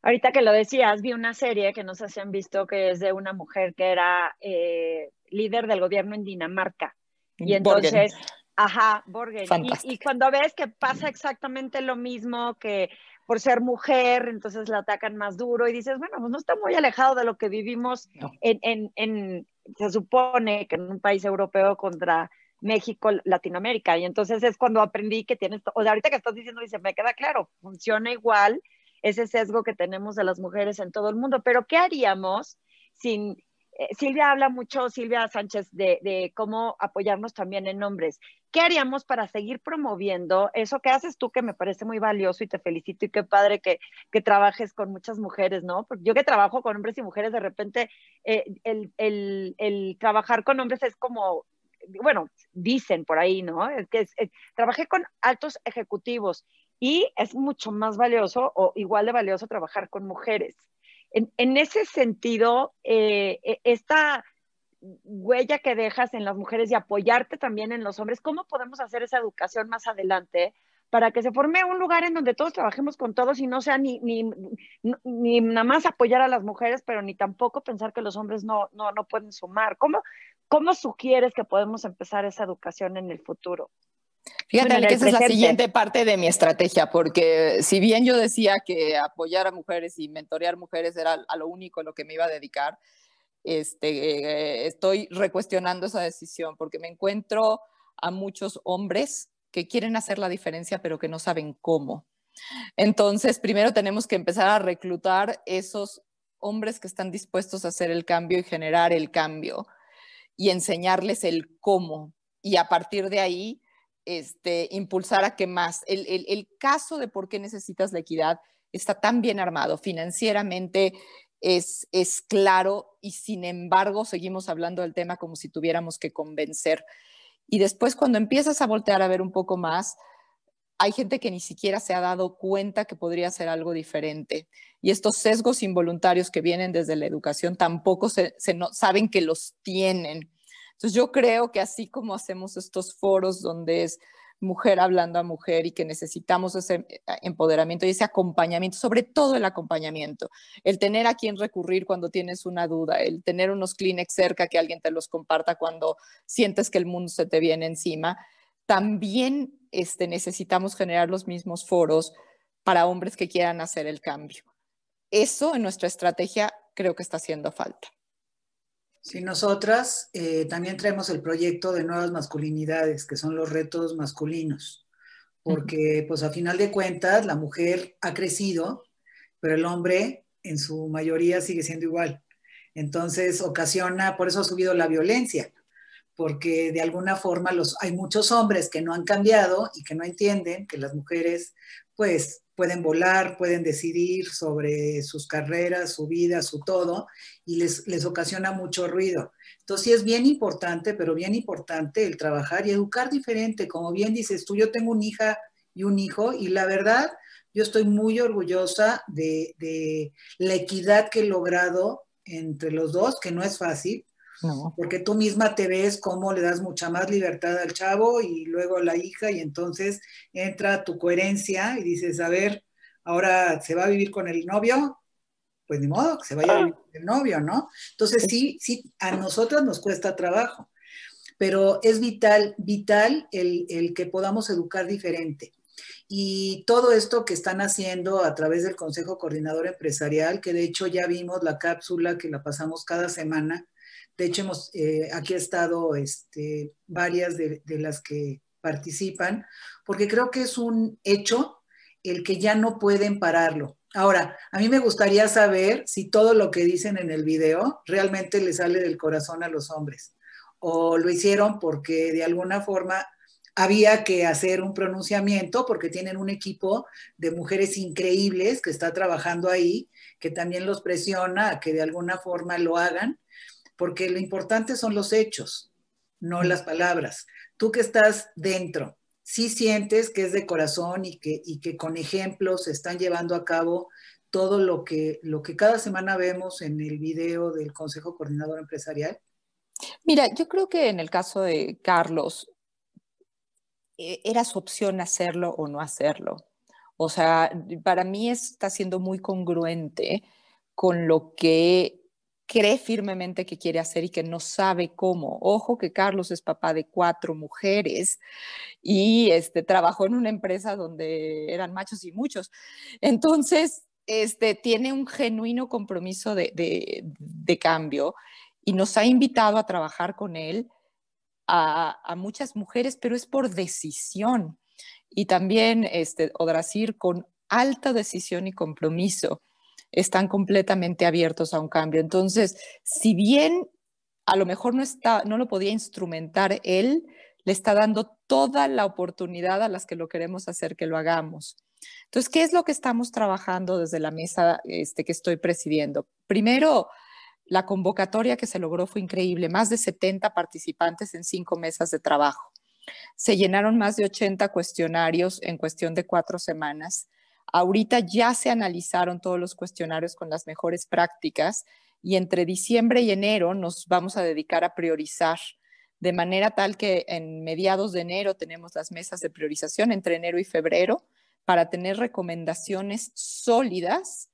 B: Ahorita que lo decías, vi una serie que no sé si han visto que es de una mujer que era eh, líder del gobierno en Dinamarca. Y entonces, ajá, Borges. Y, cuando ves que pasa exactamente lo mismo, que por ser mujer, entonces la atacan más duro y dices, bueno, pues no está muy alejado de lo que vivimos en, en, se supone que en un país europeo contra México, Latinoamérica. Y entonces es cuando aprendí que tienes, o sea, ahorita que estás diciendo, dice, me queda claro, funciona igual ese sesgo que tenemos de las mujeres en todo el mundo, pero ¿qué haríamos sin eh, Silvia habla mucho, Silvia Sánchez, de, cómo apoyarnos también en hombres. ¿Qué haríamos para seguir promoviendo eso que haces tú, que me parece muy valioso y te felicito y qué padre que, trabajes con muchas mujeres, ¿no? Porque yo que trabajo con hombres y mujeres, de repente eh, el, trabajar con hombres es como bueno, dicen por ahí, ¿no? Es que trabajé con altos ejecutivos y es mucho más valioso o igual de valioso trabajar con mujeres. En, ese sentido, eh, e, esta huella que dejas en las mujeres y apoyarte también en los hombres, ¿cómo podemos hacer esa educación más adelante? para que se forme un lugar en donde todos trabajemos con todos y no sea ni, nada más apoyar a las mujeres, pero ni tampoco pensar que los hombres no, pueden sumar. ¿Cómo, ¿Cómo sugieres que podemos empezar esa educación en el futuro? Fíjate esa es la
C: siguiente parte de mi estrategia, porque si bien yo decía que apoyar a mujeres y mentorear mujeres era a lo único a lo que me iba a dedicar, este, eh, estoy recuestionando esa decisión porque me encuentro a muchos hombres que quieren hacer la diferencia pero que no saben cómo. Entonces, primero tenemos que empezar a reclutar esos hombres que están dispuestos a hacer el cambio y generar el cambio y enseñarles el cómo. Y a partir de ahí, este, impulsar a que más. El, caso de por qué necesitas la equidad está tan bien armado financieramente, es, claro y sin embargo seguimos hablando del tema como si tuviéramos que convencer. Y después cuando empiezas a voltear a ver un poco más, hay gente que ni siquiera se ha dado cuenta que podría ser algo diferente. Y estos sesgos involuntarios que vienen desde la educación tampoco se, saben que los tienen. Entonces yo creo que así como hacemos estos foros donde es mujer hablando a mujer y que necesitamos ese eh, empoderamiento y ese acompañamiento, sobre todo el acompañamiento, el tener a quien recurrir cuando tienes una duda, el tener unos Kleenex cerca que alguien te los comparta cuando sientes que el mundo se te viene encima. También este, necesitamos generar los mismos foros para hombres que quieran hacer el cambio. Eso en nuestra estrategia creo que está haciendo falta. Sí,
A: nosotras eh, también traemos el proyecto de nuevas masculinidades, que son los retos masculinos, porque pues a final de cuentas la mujer ha crecido, pero el hombre en su mayoría sigue siendo igual. Entonces ocasiona, por eso ha subido la violencia, porque de alguna forma los, hay muchos hombres que no han cambiado y que no entienden que las mujeres pues pueden volar, pueden decidir sobre sus carreras, su vida, su todo, y les, les ocasiona mucho ruido. Entonces, sí es bien importante, pero bien importante el trabajar y educar diferente. Como bien dices tú, yo tengo una hija y un hijo, y la verdad, yo estoy muy orgullosa de, de la equidad que he logrado entre los dos, que no es fácil, porque tú misma te ves cómo le das mucha más libertad al chavo y luego a la hija y entonces entra tu coherencia y dices, a ver, ahora se va a vivir con el novio, pues ni modo, que se vaya a vivir con el novio, ¿no? Entonces sí, sí, a nosotras nos cuesta trabajo, pero es vital, vital el, el que podamos educar diferente. Y todo esto que están haciendo a través del Consejo Coordinador Empresarial, que de hecho ya vimos la cápsula que la pasamos cada semana, de hecho, eh, aquí ha estado este, varias de, de las que participan, porque creo que es un hecho el que ya no pueden pararlo. Ahora, a mí me gustaría saber si todo lo que dicen en el video realmente le sale del corazón a los hombres o lo hicieron porque de alguna forma había que hacer un pronunciamiento porque tienen un equipo de mujeres increíbles que está trabajando ahí, que también los presiona a que de alguna forma lo hagan porque lo importante son los hechos, no las palabras. Tú que estás dentro, sí sientes que es de corazón y que, con ejemplos se están llevando a cabo todo lo que, lo que cada semana vemos en el video del Consejo Coordinador Empresarial?
C: Mira, yo creo que en el caso de Carlos, e, era su opción hacerlo o no hacerlo. O sea, para mí está siendo muy congruente con lo que cree firmemente que quiere hacer y que no sabe cómo. Ojo que Carlos es papá de cuatro mujeres y este, trabajó en una empresa donde eran machos y muchos. Entonces, este, tiene un genuino compromiso de, cambio y nos ha invitado a trabajar con él a, muchas mujeres, pero es por decisión. Y también este, Odrasir con alta decisión y compromiso están completamente abiertos a un cambio. Entonces, si bien a lo mejor no, está, no lo podía instrumentar él, le está dando toda la oportunidad a las que lo queremos hacer que lo hagamos. Entonces, ¿qué es lo que estamos trabajando desde la mesa este, que estoy presidiendo? Primero, la convocatoria que se logró fue increíble, más de 70 participantes en cinco mesas de trabajo. Se llenaron más de 80 cuestionarios en cuestión de cuatro semanas. Ahorita ya se analizaron todos los cuestionarios con las mejores prácticas y entre diciembre y enero nos vamos a dedicar a priorizar de manera tal que en mediados de enero tenemos las mesas de priorización entre enero y febrero para tener recomendaciones sólidas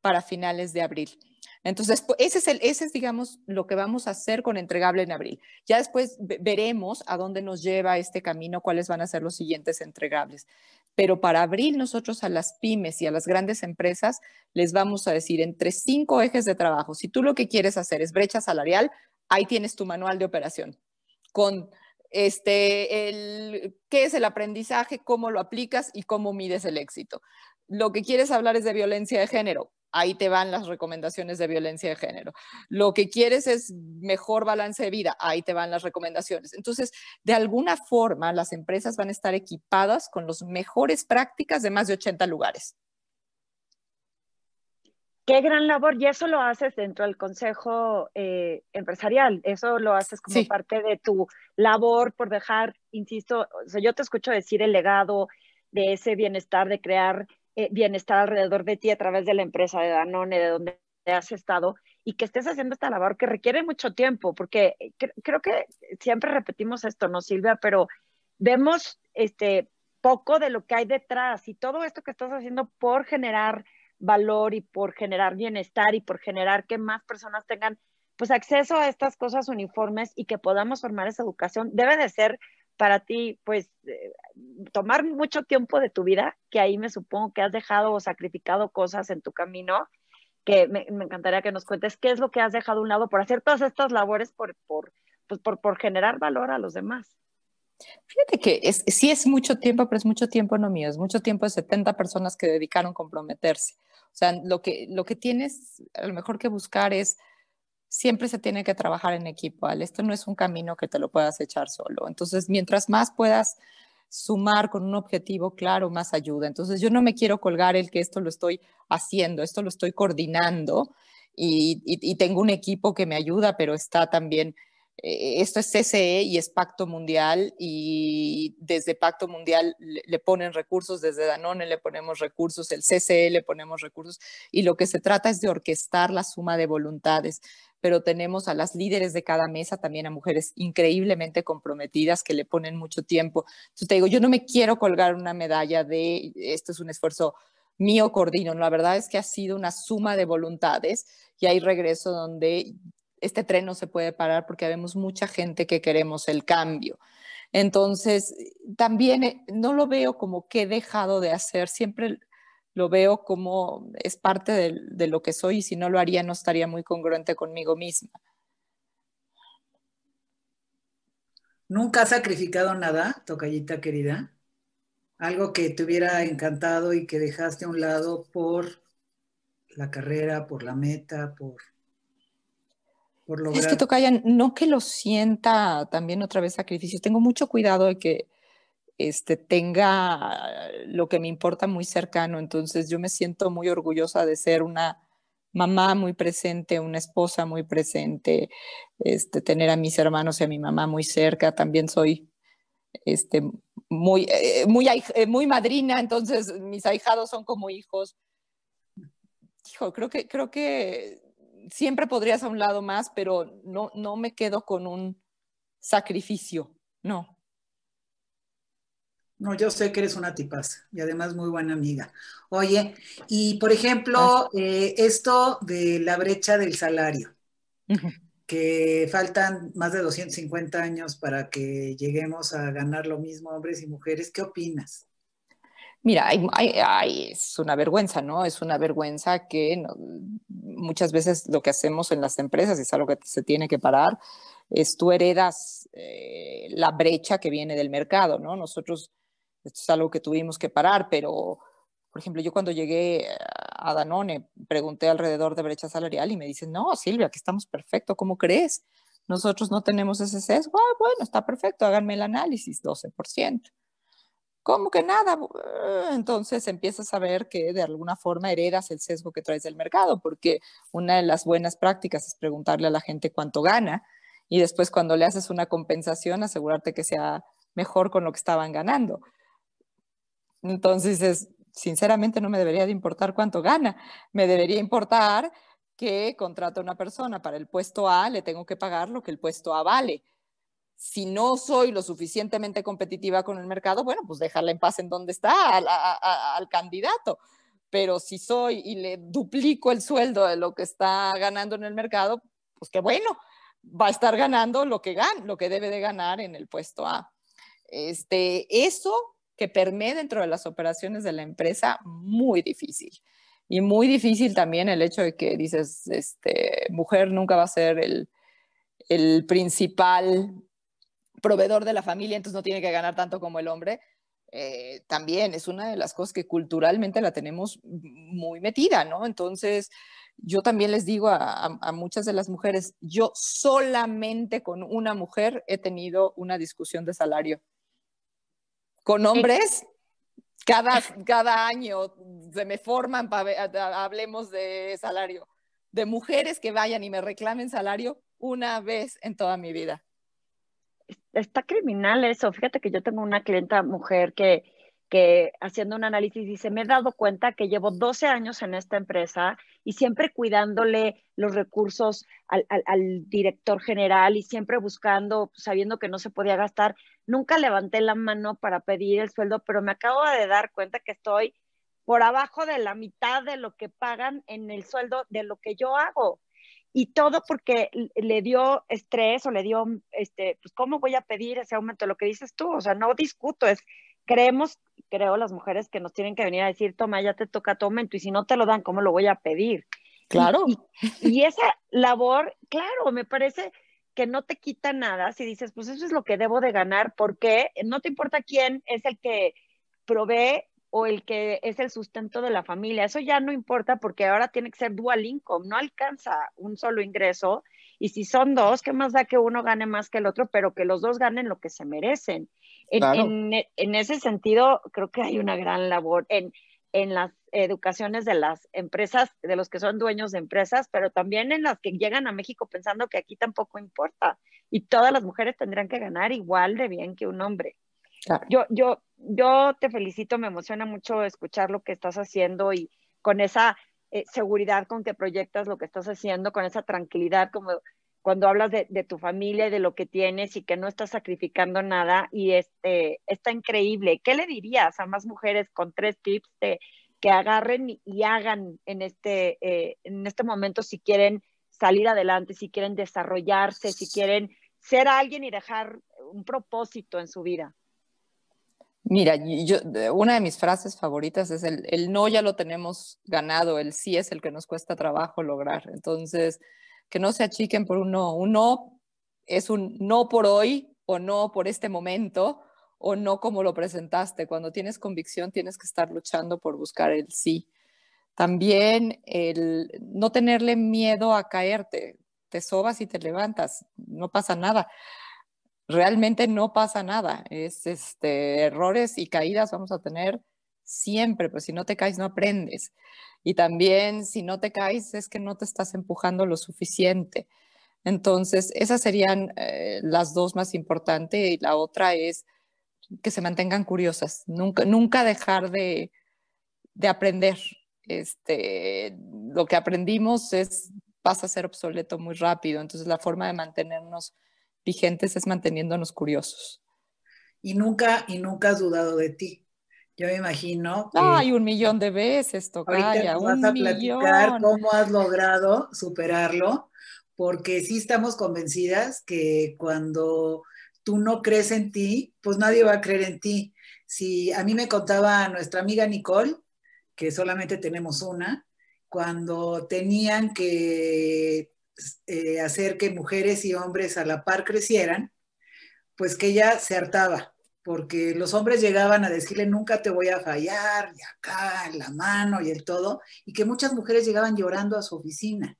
C: para finales de abril. Entonces, pues, ese es, el, ese es, digamos, lo que vamos a hacer con entregable en abril. Ya después veremos a dónde nos lleva este camino, cuáles van a ser los siguientes entregables pero para abrir nosotros a las pymes y a las grandes empresas les vamos a decir entre cinco ejes de trabajo, si tú lo que quieres hacer es brecha salarial, ahí tienes tu manual de operación con este, el, qué es el aprendizaje, cómo lo aplicas y cómo mides el éxito. Lo que quieres hablar es de violencia de género ahí te van las recomendaciones de violencia de género. Lo que quieres es mejor balance de vida, ahí te van las recomendaciones. Entonces, de alguna forma, las empresas van a estar equipadas con las mejores prácticas de más de 80 lugares.
B: Qué gran labor, y eso lo haces dentro del Consejo eh, Empresarial, eso lo haces como parte de tu labor por dejar, insisto, yo te escucho decir el legado de ese bienestar, de crear eh, bienestar alrededor de ti a través de la empresa de Danone, de donde has estado, y que estés haciendo esta labor que requiere mucho tiempo, porque eh, creo que siempre repetimos esto, ¿no, Silvia? Pero vemos este poco de lo que hay detrás y todo esto que estás haciendo por generar valor y por generar bienestar y por generar que más personas tengan pues acceso a estas cosas uniformes y que podamos formar esa educación debe de ser para ti, pues, eh, tomar mucho tiempo de tu vida, que ahí me supongo que has dejado o sacrificado cosas en tu camino, que me, encantaría que nos cuentes qué es lo que has dejado a un lado por hacer todas estas labores, por, por, pues, por, generar valor a los demás.
C: Fíjate que sí es mucho tiempo, pero es mucho tiempo no mío, es mucho tiempo de 70 personas que dedicaron comprometerse. O sea, lo que, lo que tienes a lo mejor que buscar es siempre se tiene que trabajar en equipo, Esto no es un camino que te lo puedas echar solo. Entonces, mientras más puedas sumar con un objetivo claro, más ayuda. Entonces, yo no me quiero colgar el que esto lo estoy haciendo, esto lo estoy coordinando y, tengo un equipo que me ayuda, pero está también, eh, esto es CCE y es Pacto Mundial y desde Pacto Mundial le, le ponen recursos, desde Danone le ponemos recursos, el CCE le ponemos recursos y lo que se trata es de orquestar la suma de voluntades pero tenemos a las líderes de cada mesa, también a mujeres increíblemente comprometidas que le ponen mucho tiempo. Entonces te digo, yo no me quiero colgar una medalla de esto es un esfuerzo mío coordino. La verdad es que ha sido una suma de voluntades y hay regreso donde este tren no se puede parar porque habemos mucha gente que queremos el cambio. Entonces, también eh, no lo veo como que he dejado de hacer. Siempre lo veo como es parte de, lo que soy y si no lo haría no estaría muy congruente conmigo misma. ¿Nunca has sacrificado nada, tocallita querida?
A: Algo que te hubiera encantado y que dejaste a un lado por la carrera, por la meta, por... por lograr... Es que
C: tocaya, no que lo sienta también otra vez sacrificio. Tengo mucho cuidado de que este, tenga lo que me importa muy cercano. Entonces yo me siento muy orgullosa de ser una mamá muy presente, una esposa muy presente, este, tener a mis hermanos y a mi mamá muy cerca. También soy este, muy, eh, muy, eh, muy madrina, entonces mis ahijados son como hijos. Hijo, creo que, creo que siempre podrías a un lado más, pero no me quedo con un sacrificio, no. No, yo
A: sé que eres una tipaza y además muy buena amiga. Oye, y por ejemplo, eh, esto de la brecha del salario, que faltan más de 250 años para que lleguemos a ganar lo mismo hombres y mujeres, ¿qué opinas?
C: Mira, hay, es una vergüenza, ¿no? Es una vergüenza que muchas veces lo que hacemos en las empresas, y es algo que se tiene que parar, es tú heredas eh, la brecha que viene del mercado, ¿no? Nosotros esto es algo que tuvimos que parar, pero, por ejemplo, yo cuando llegué a Danone pregunté alrededor de brecha salarial y me dicen, no, Silvia, que estamos perfecto, ¿cómo crees? Nosotros no tenemos ese sesgo. Ah, bueno, está perfecto, háganme el análisis, 12%. ¿Cómo que nada? Entonces empiezas a ver que de alguna forma heredas el sesgo que traes del mercado, porque una de las buenas prácticas es preguntarle a la gente cuánto gana y después cuando le haces una compensación asegurarte que sea mejor con lo que estaban ganando. Entonces es, sinceramente no me debería de importar cuánto gana, me debería importar que contrato a una persona para el puesto A, le tengo que pagar lo que el puesto A vale. Si no soy lo suficientemente competitiva con el mercado, bueno, pues dejarla en paz en donde está al, candidato. Pero si soy y le duplico el sueldo de lo que está ganando en el mercado, pues qué bueno, va a estar ganando lo que, gan lo que debe de ganar en el puesto A. Este, eso que permee dentro de las operaciones de la empresa, muy difícil. Y muy difícil también el hecho de que dices, este, mujer nunca va a ser el, principal proveedor de la familia, entonces no tiene que ganar tanto como el hombre. Eh, también es una de las cosas que culturalmente la tenemos muy metida, ¿no? Entonces, yo también les digo a, muchas de las mujeres, yo solamente con una mujer he tenido una discusión de salario con hombres. Cada, cada año se me forman para hablemos de salario. De mujeres que vayan y me reclamen salario una vez en toda mi vida.
B: Está criminal eso. Fíjate que yo tengo una clienta mujer que que haciendo un análisis dice, me he dado cuenta que llevo 12 años en esta empresa y siempre cuidándole los recursos al, al, al director general y siempre buscando, sabiendo que no se podía gastar. Nunca levanté la mano para pedir el sueldo, pero me acabo de dar cuenta que estoy por abajo de la mitad de lo que pagan en el sueldo de lo que yo hago. Y todo porque le dio estrés o le dio, este, pues, ¿cómo voy a pedir ese aumento? Lo que dices tú, o sea, no discuto, es creemos, creo las mujeres, que nos tienen que venir a decir, toma, ya te toca tu y si no te lo dan, ¿cómo lo voy a pedir? Claro. Y, y esa labor, claro, me parece que no te quita nada si dices, pues eso es lo que debo de ganar, porque no te importa quién es el que provee o el que es el sustento de la familia. Eso ya no importa porque ahora tiene que ser dual income, no alcanza un solo ingreso. Y si son dos, ¿qué más da que uno gane más que el otro, pero que los dos ganen lo que se merecen? E, en, ese sentido, creo que hay una gran labor en, las educaciones de las empresas, de los que son dueños de empresas, pero también en las que llegan a México pensando que aquí tampoco importa y todas las mujeres tendrán que ganar igual de bien que un hombre. Yo, yo, yo te felicito, me emociona mucho escuchar lo que estás haciendo y con esa eh, seguridad con que proyectas lo que estás haciendo, con esa tranquilidad, como cuando hablas de, tu familia de lo que tienes y que no estás sacrificando nada y este, está increíble. ¿Qué le dirías a más mujeres con tres tips de, que agarren y hagan en este, eh, en este momento si quieren salir adelante, si quieren desarrollarse, si quieren ser alguien y dejar un propósito en su vida?
C: Mira, una de mis frases favoritas es el, el no ya lo tenemos ganado, el sí es el que nos cuesta trabajo lograr. Entonces, que no se achiquen por un no. Un no es un no por hoy o no por este momento o no como lo presentaste. Cuando tienes convicción tienes que estar luchando por buscar el sí. También el no tenerle miedo a caerte. Te sobas y te levantas, no pasa nada. Realmente no pasa nada. Es este errores y caídas vamos a tener siempre, pues si no te caes no aprendes. Y también si no te caes es que no te estás empujando lo suficiente. Entonces, esas serían eh, las dos más importantes y la otra es que se mantengan curiosas, nunca, nunca dejar de, aprender. Este, lo que aprendimos es, pasa a ser obsoleto muy rápido, entonces la forma de mantenernos vigentes es manteniéndonos curiosos. Y nunca, y
A: nunca has dudado de ti. Yo me imagino. Que Hay
C: un millón de veces, Tocaya. Ahorita vas a platicar cómo
A: has logrado superarlo, porque sí estamos convencidas que cuando tú no crees en ti, pues nadie va a creer en ti. Si a mí me contaba nuestra amiga Nicole, que solamente tenemos una, cuando tenían que eh, hacer que mujeres y hombres a la par crecieran, pues que ella se hartaba porque los hombres llegaban a decirle nunca te voy a fallar, y acá, en la mano y el todo, y que muchas mujeres llegaban llorando a su oficina,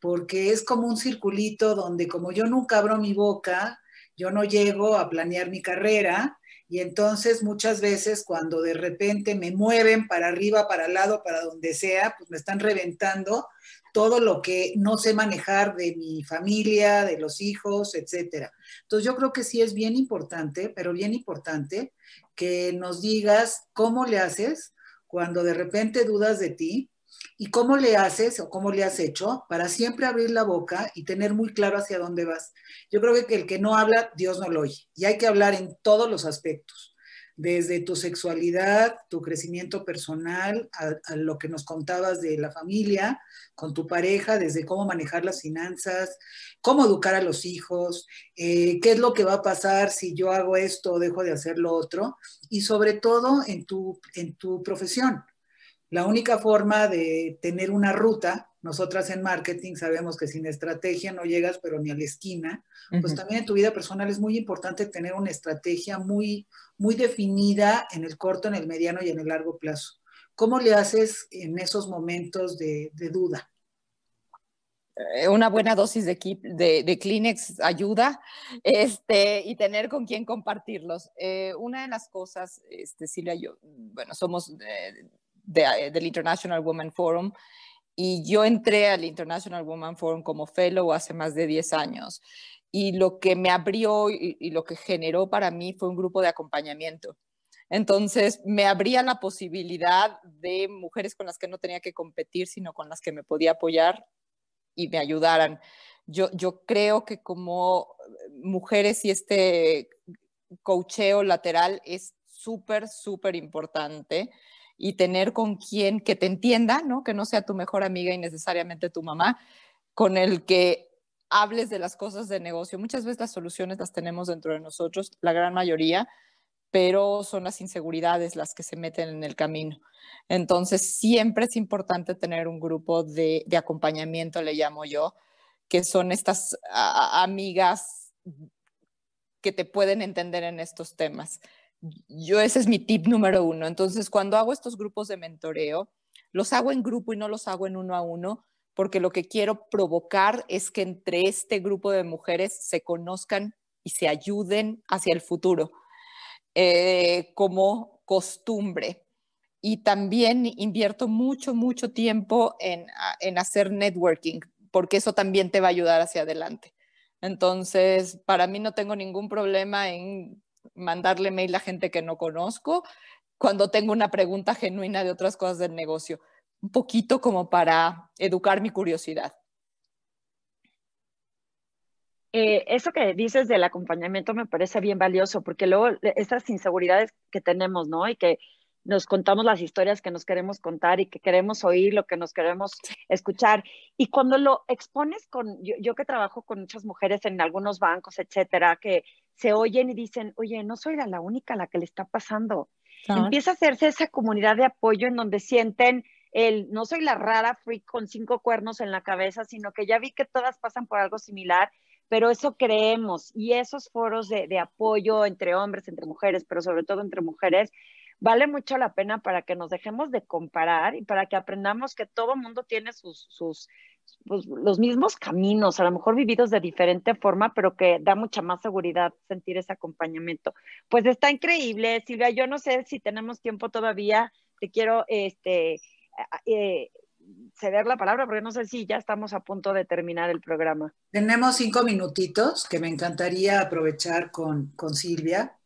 A: porque es como un circulito donde como yo nunca abro mi boca, yo no llego a planear mi carrera, y entonces muchas veces cuando de repente me mueven para arriba, para al lado, para donde sea, pues me están reventando todo lo que no sé manejar de mi familia, de los hijos, etcétera. Entonces yo creo que sí es bien importante, pero bien importante que nos digas cómo le haces cuando de repente dudas de ti y cómo le haces o cómo le has hecho para siempre abrir la boca y tener muy claro hacia dónde vas. Yo creo que el que no habla, Dios no lo oye y hay que hablar en todos los aspectos desde tu sexualidad, tu crecimiento personal, a, lo que nos contabas de la familia, con tu pareja, desde cómo manejar las finanzas, cómo educar a los hijos, eh, qué es lo que va a pasar si yo hago esto o dejo de hacer lo otro, y sobre todo en tu, en tu profesión. La única forma de tener una ruta, nosotras en marketing sabemos que sin estrategia no llegas pero ni a la esquina, pues también en tu vida personal es muy importante tener una estrategia muy, muy definida en el corto, en el mediano y en el largo plazo. ¿Cómo le haces en esos momentos de,
C: duda? Eh, una buena dosis de, de, de, Kleenex ayuda este, y tener con quién compartirlos. Eh, una de las cosas, este, Silvia, yo, bueno, somos eh, eh, del International Women Forum. Y yo entré al International Women Forum como fellow hace más de 10 años. Y lo que me abrió y, lo que generó para mí fue un grupo de acompañamiento. Entonces me abría la posibilidad de mujeres con las que no tenía que competir, sino con las que me podía apoyar y me ayudaran. Yo, yo creo que como mujeres y este cocheo lateral es súper, súper importante y tener con quien que te entienda, ¿no? Que no sea tu mejor amiga y necesariamente tu mamá, con el que hables de las cosas de negocio. Muchas veces las soluciones las tenemos dentro de nosotros, la gran mayoría, pero son las inseguridades las que se meten en el camino. Entonces, siempre es importante tener un grupo de, acompañamiento, le llamo yo, que son estas amigas que te pueden entender en estos temas yo ese es mi tip número uno. Entonces, cuando hago estos grupos de mentoreo, los hago en grupo y no los hago en uno a uno, porque lo que quiero provocar es que entre este grupo de mujeres se conozcan y se ayuden hacia el futuro eh, como costumbre. Y también invierto mucho, mucho tiempo en hacer networking, porque eso también te va a ayudar hacia adelante. Entonces, para mí no tengo ningún problema en mandarle mail a gente que no conozco cuando tengo una pregunta genuina de otras cosas del negocio, un poquito como para educar mi curiosidad. Eh, eso que
B: dices del acompañamiento me parece bien valioso, porque luego esas inseguridades que tenemos, ¿no? Y que nos contamos las historias que nos queremos contar y que queremos oír lo que nos queremos escuchar. Y cuando lo expones con, yo, que trabajo con muchas mujeres en algunos bancos, etcétera, que se oyen y dicen, oye, no soy la, única a la que le está pasando. Empieza a hacerse esa comunidad de apoyo en donde sienten el, no soy la rara freak con cinco cuernos en la cabeza, sino que ya vi que todas pasan por algo similar pero eso creemos y esos foros de, de, apoyo entre hombres, entre mujeres, pero sobre todo entre mujeres, vale mucho la pena para que nos dejemos de comparar y para que aprendamos que todo mundo tiene sus, pues, los mismos caminos, a lo mejor vividos de diferente forma, pero que da mucha más seguridad sentir ese acompañamiento. Pues está increíble, Silvia. Yo no sé si tenemos tiempo todavía. Te quiero este, eh, ceder la palabra porque no sé si ya estamos a punto de terminar el programa.
A: Tenemos cinco minutitos que me encantaría aprovechar con, con Silvia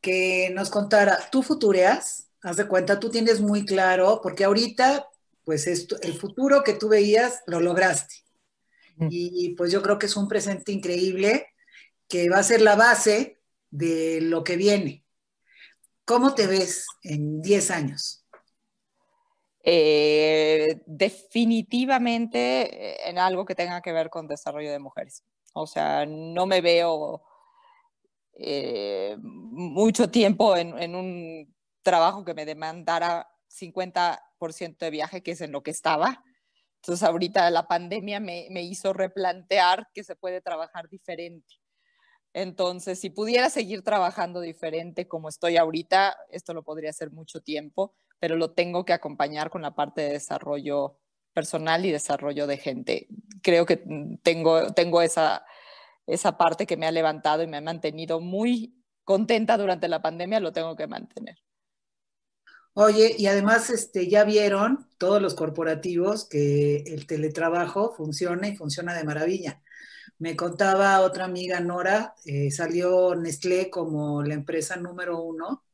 A: que nos contara, tú futureas, haz de cuenta, tú tienes muy claro, porque ahorita, pues el futuro que tú veías lo lograste. Mm. Y pues yo creo que es un presente increíble que va a ser la base de lo que viene. ¿Cómo te ves en 10 años?
C: Eh, definitivamente eh, en algo que tenga que ver con desarrollo de mujeres. O sea, no me veo eh, mucho tiempo en, un trabajo que me demandara 50% de viaje, que es en lo que estaba. Entonces ahorita la pandemia me, me hizo replantear que se puede trabajar diferente. Entonces, si pudiera seguir trabajando diferente como estoy ahorita, esto lo podría hacer mucho tiempo, pero lo tengo que acompañar con la parte de desarrollo personal y desarrollo de gente. Creo que tengo, tengo esa, esa parte que me ha levantado y me ha mantenido muy contenta durante la pandemia, lo tengo que mantener.
A: Oye, y además este, ya vieron todos los corporativos que el teletrabajo funciona y funciona de maravilla. Me contaba otra amiga Nora, eh, salió Nestlé como la empresa número uno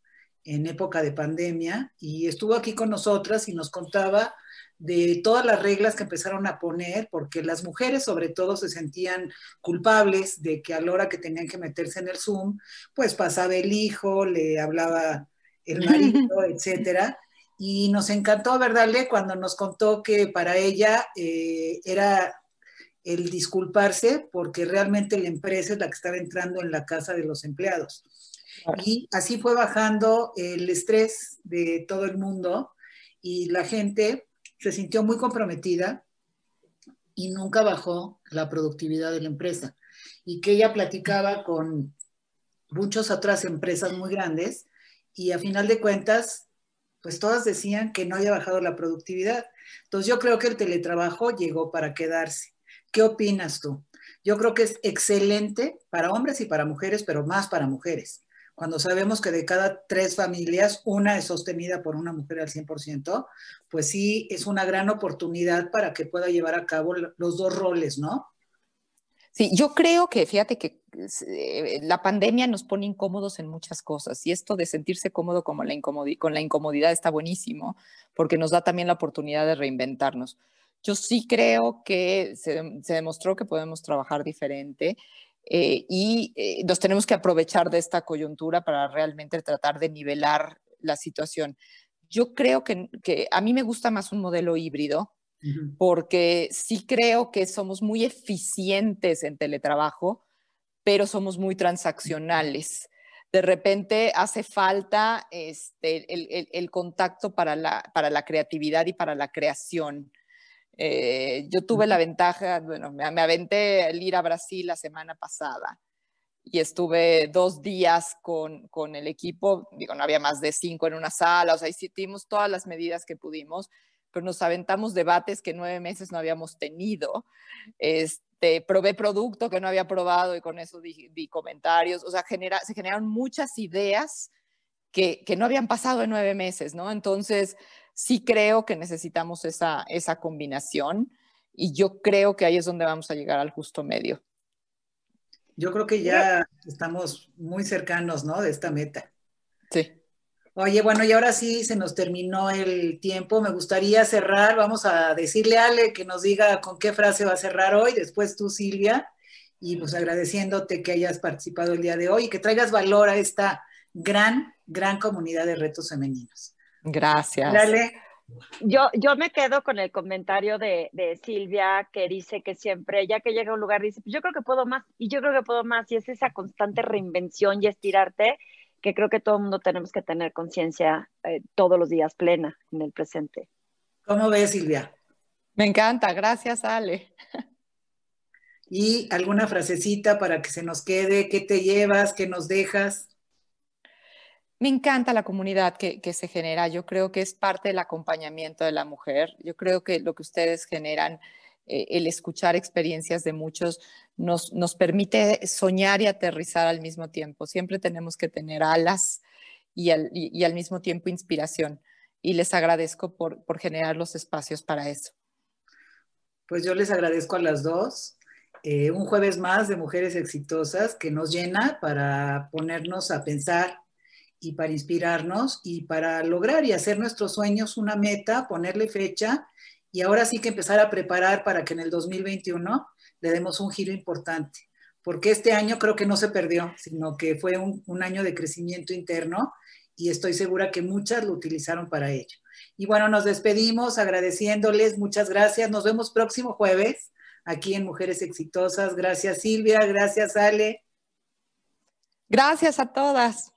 A: en época de pandemia y estuvo aquí con nosotras y nos contaba de todas las reglas que empezaron a poner, porque las mujeres sobre todo se sentían culpables de que a la hora que tenían que meterse en el Zoom, pues pasaba el hijo, le hablaba el marido, etcétera. Y nos encantó, ¿verdad, Le? Cuando nos contó que para ella eh, era el disculparse porque realmente la empresa es la que estaba entrando en la casa de los empleados. Y así fue bajando el estrés de todo el mundo y la gente se sintió muy comprometida y nunca bajó la productividad de la empresa. Y que ella platicaba con muchas otras empresas muy grandes y a final de cuentas, pues todas decían que no había bajado la productividad. Entonces yo creo que el teletrabajo llegó para quedarse. ¿Qué opinas tú? Yo creo que es excelente para hombres y para mujeres, pero más para mujeres cuando sabemos que de cada tres familias una es sostenida por una mujer al 100%, pues sí es una gran oportunidad para que pueda llevar a cabo los dos roles, ¿no?
C: Sí, yo creo que, fíjate que eh, la pandemia nos pone incómodos en muchas cosas y esto de sentirse cómodo la con la incomodidad está buenísimo porque nos da también la oportunidad de reinventarnos. Yo sí creo que se, se demostró que podemos trabajar diferente eh, y eh, nos tenemos que aprovechar de esta coyuntura para realmente tratar de nivelar la situación. Yo creo que, a mí me gusta más un modelo híbrido porque sí creo que somos muy eficientes en teletrabajo, pero somos muy transaccionales. De repente hace falta este, el, contacto para la creatividad y para la creación. Eh, yo tuve la ventaja, bueno, me, aventé el ir a Brasil la semana pasada y estuve dos días con, el equipo, digo, no había más de cinco en una sala, o sea, hicimos todas las medidas que pudimos, pero nos aventamos debates que nueve meses no habíamos tenido, este, probé producto que no había probado y con eso di, comentarios, o sea, genera, se generaron muchas ideas que, que, no habían pasado en nueve meses, ¿no? Entonces, sí creo que necesitamos esa, combinación y yo creo que ahí es donde vamos a llegar al justo medio. Yo
A: creo que ya estamos muy cercanos, ¿no? De esta meta. Sí. Oye, bueno, y ahora sí se nos terminó el tiempo. Me gustaría cerrar. Vamos a decirle a Ale que nos diga con qué frase va a cerrar hoy, después tú, Silvia. Y pues agradeciéndote que hayas participado el día de hoy y que traigas valor a esta gran, gran comunidad de retos
C: femeninos. Gracias. Dale.
B: Yo, yo me quedo con el comentario de, Silvia que dice que siempre, ya que llega a un lugar, dice, pues yo creo que puedo más y yo creo que puedo más y es esa constante reinvención y estirarte que creo que todo el mundo tenemos que tener conciencia eh, todos los días plena en el presente.
A: ¿Cómo ves, Silvia? Me encanta, gracias, Ale. ¿Y alguna frasecita para que se nos
C: quede? ¿Qué te llevas? ¿Qué nos dejas? Me encanta la comunidad que, se genera. Yo creo que es parte del acompañamiento de la mujer. Yo creo que lo que ustedes generan, eh, el escuchar experiencias de muchos, nos, nos, permite soñar y aterrizar al mismo tiempo. Siempre tenemos que tener alas y al, mismo tiempo inspiración. Y les agradezco por, generar los espacios para eso.
A: Pues yo les agradezco a las dos. Eh, un jueves más de Mujeres Exitosas que nos llena para ponernos a pensar y para inspirarnos y para lograr y hacer nuestros sueños una meta, ponerle fecha y ahora sí que empezar a preparar para que en el 2021 le demos un giro importante. Porque este año creo que no se perdió, sino que fue un, año de crecimiento interno y estoy segura que muchas lo utilizaron para ello. Y bueno, nos despedimos agradeciéndoles, muchas gracias. Nos vemos próximo jueves aquí en Mujeres Exitosas. Gracias Silvia, gracias Ale.
C: Gracias a todas.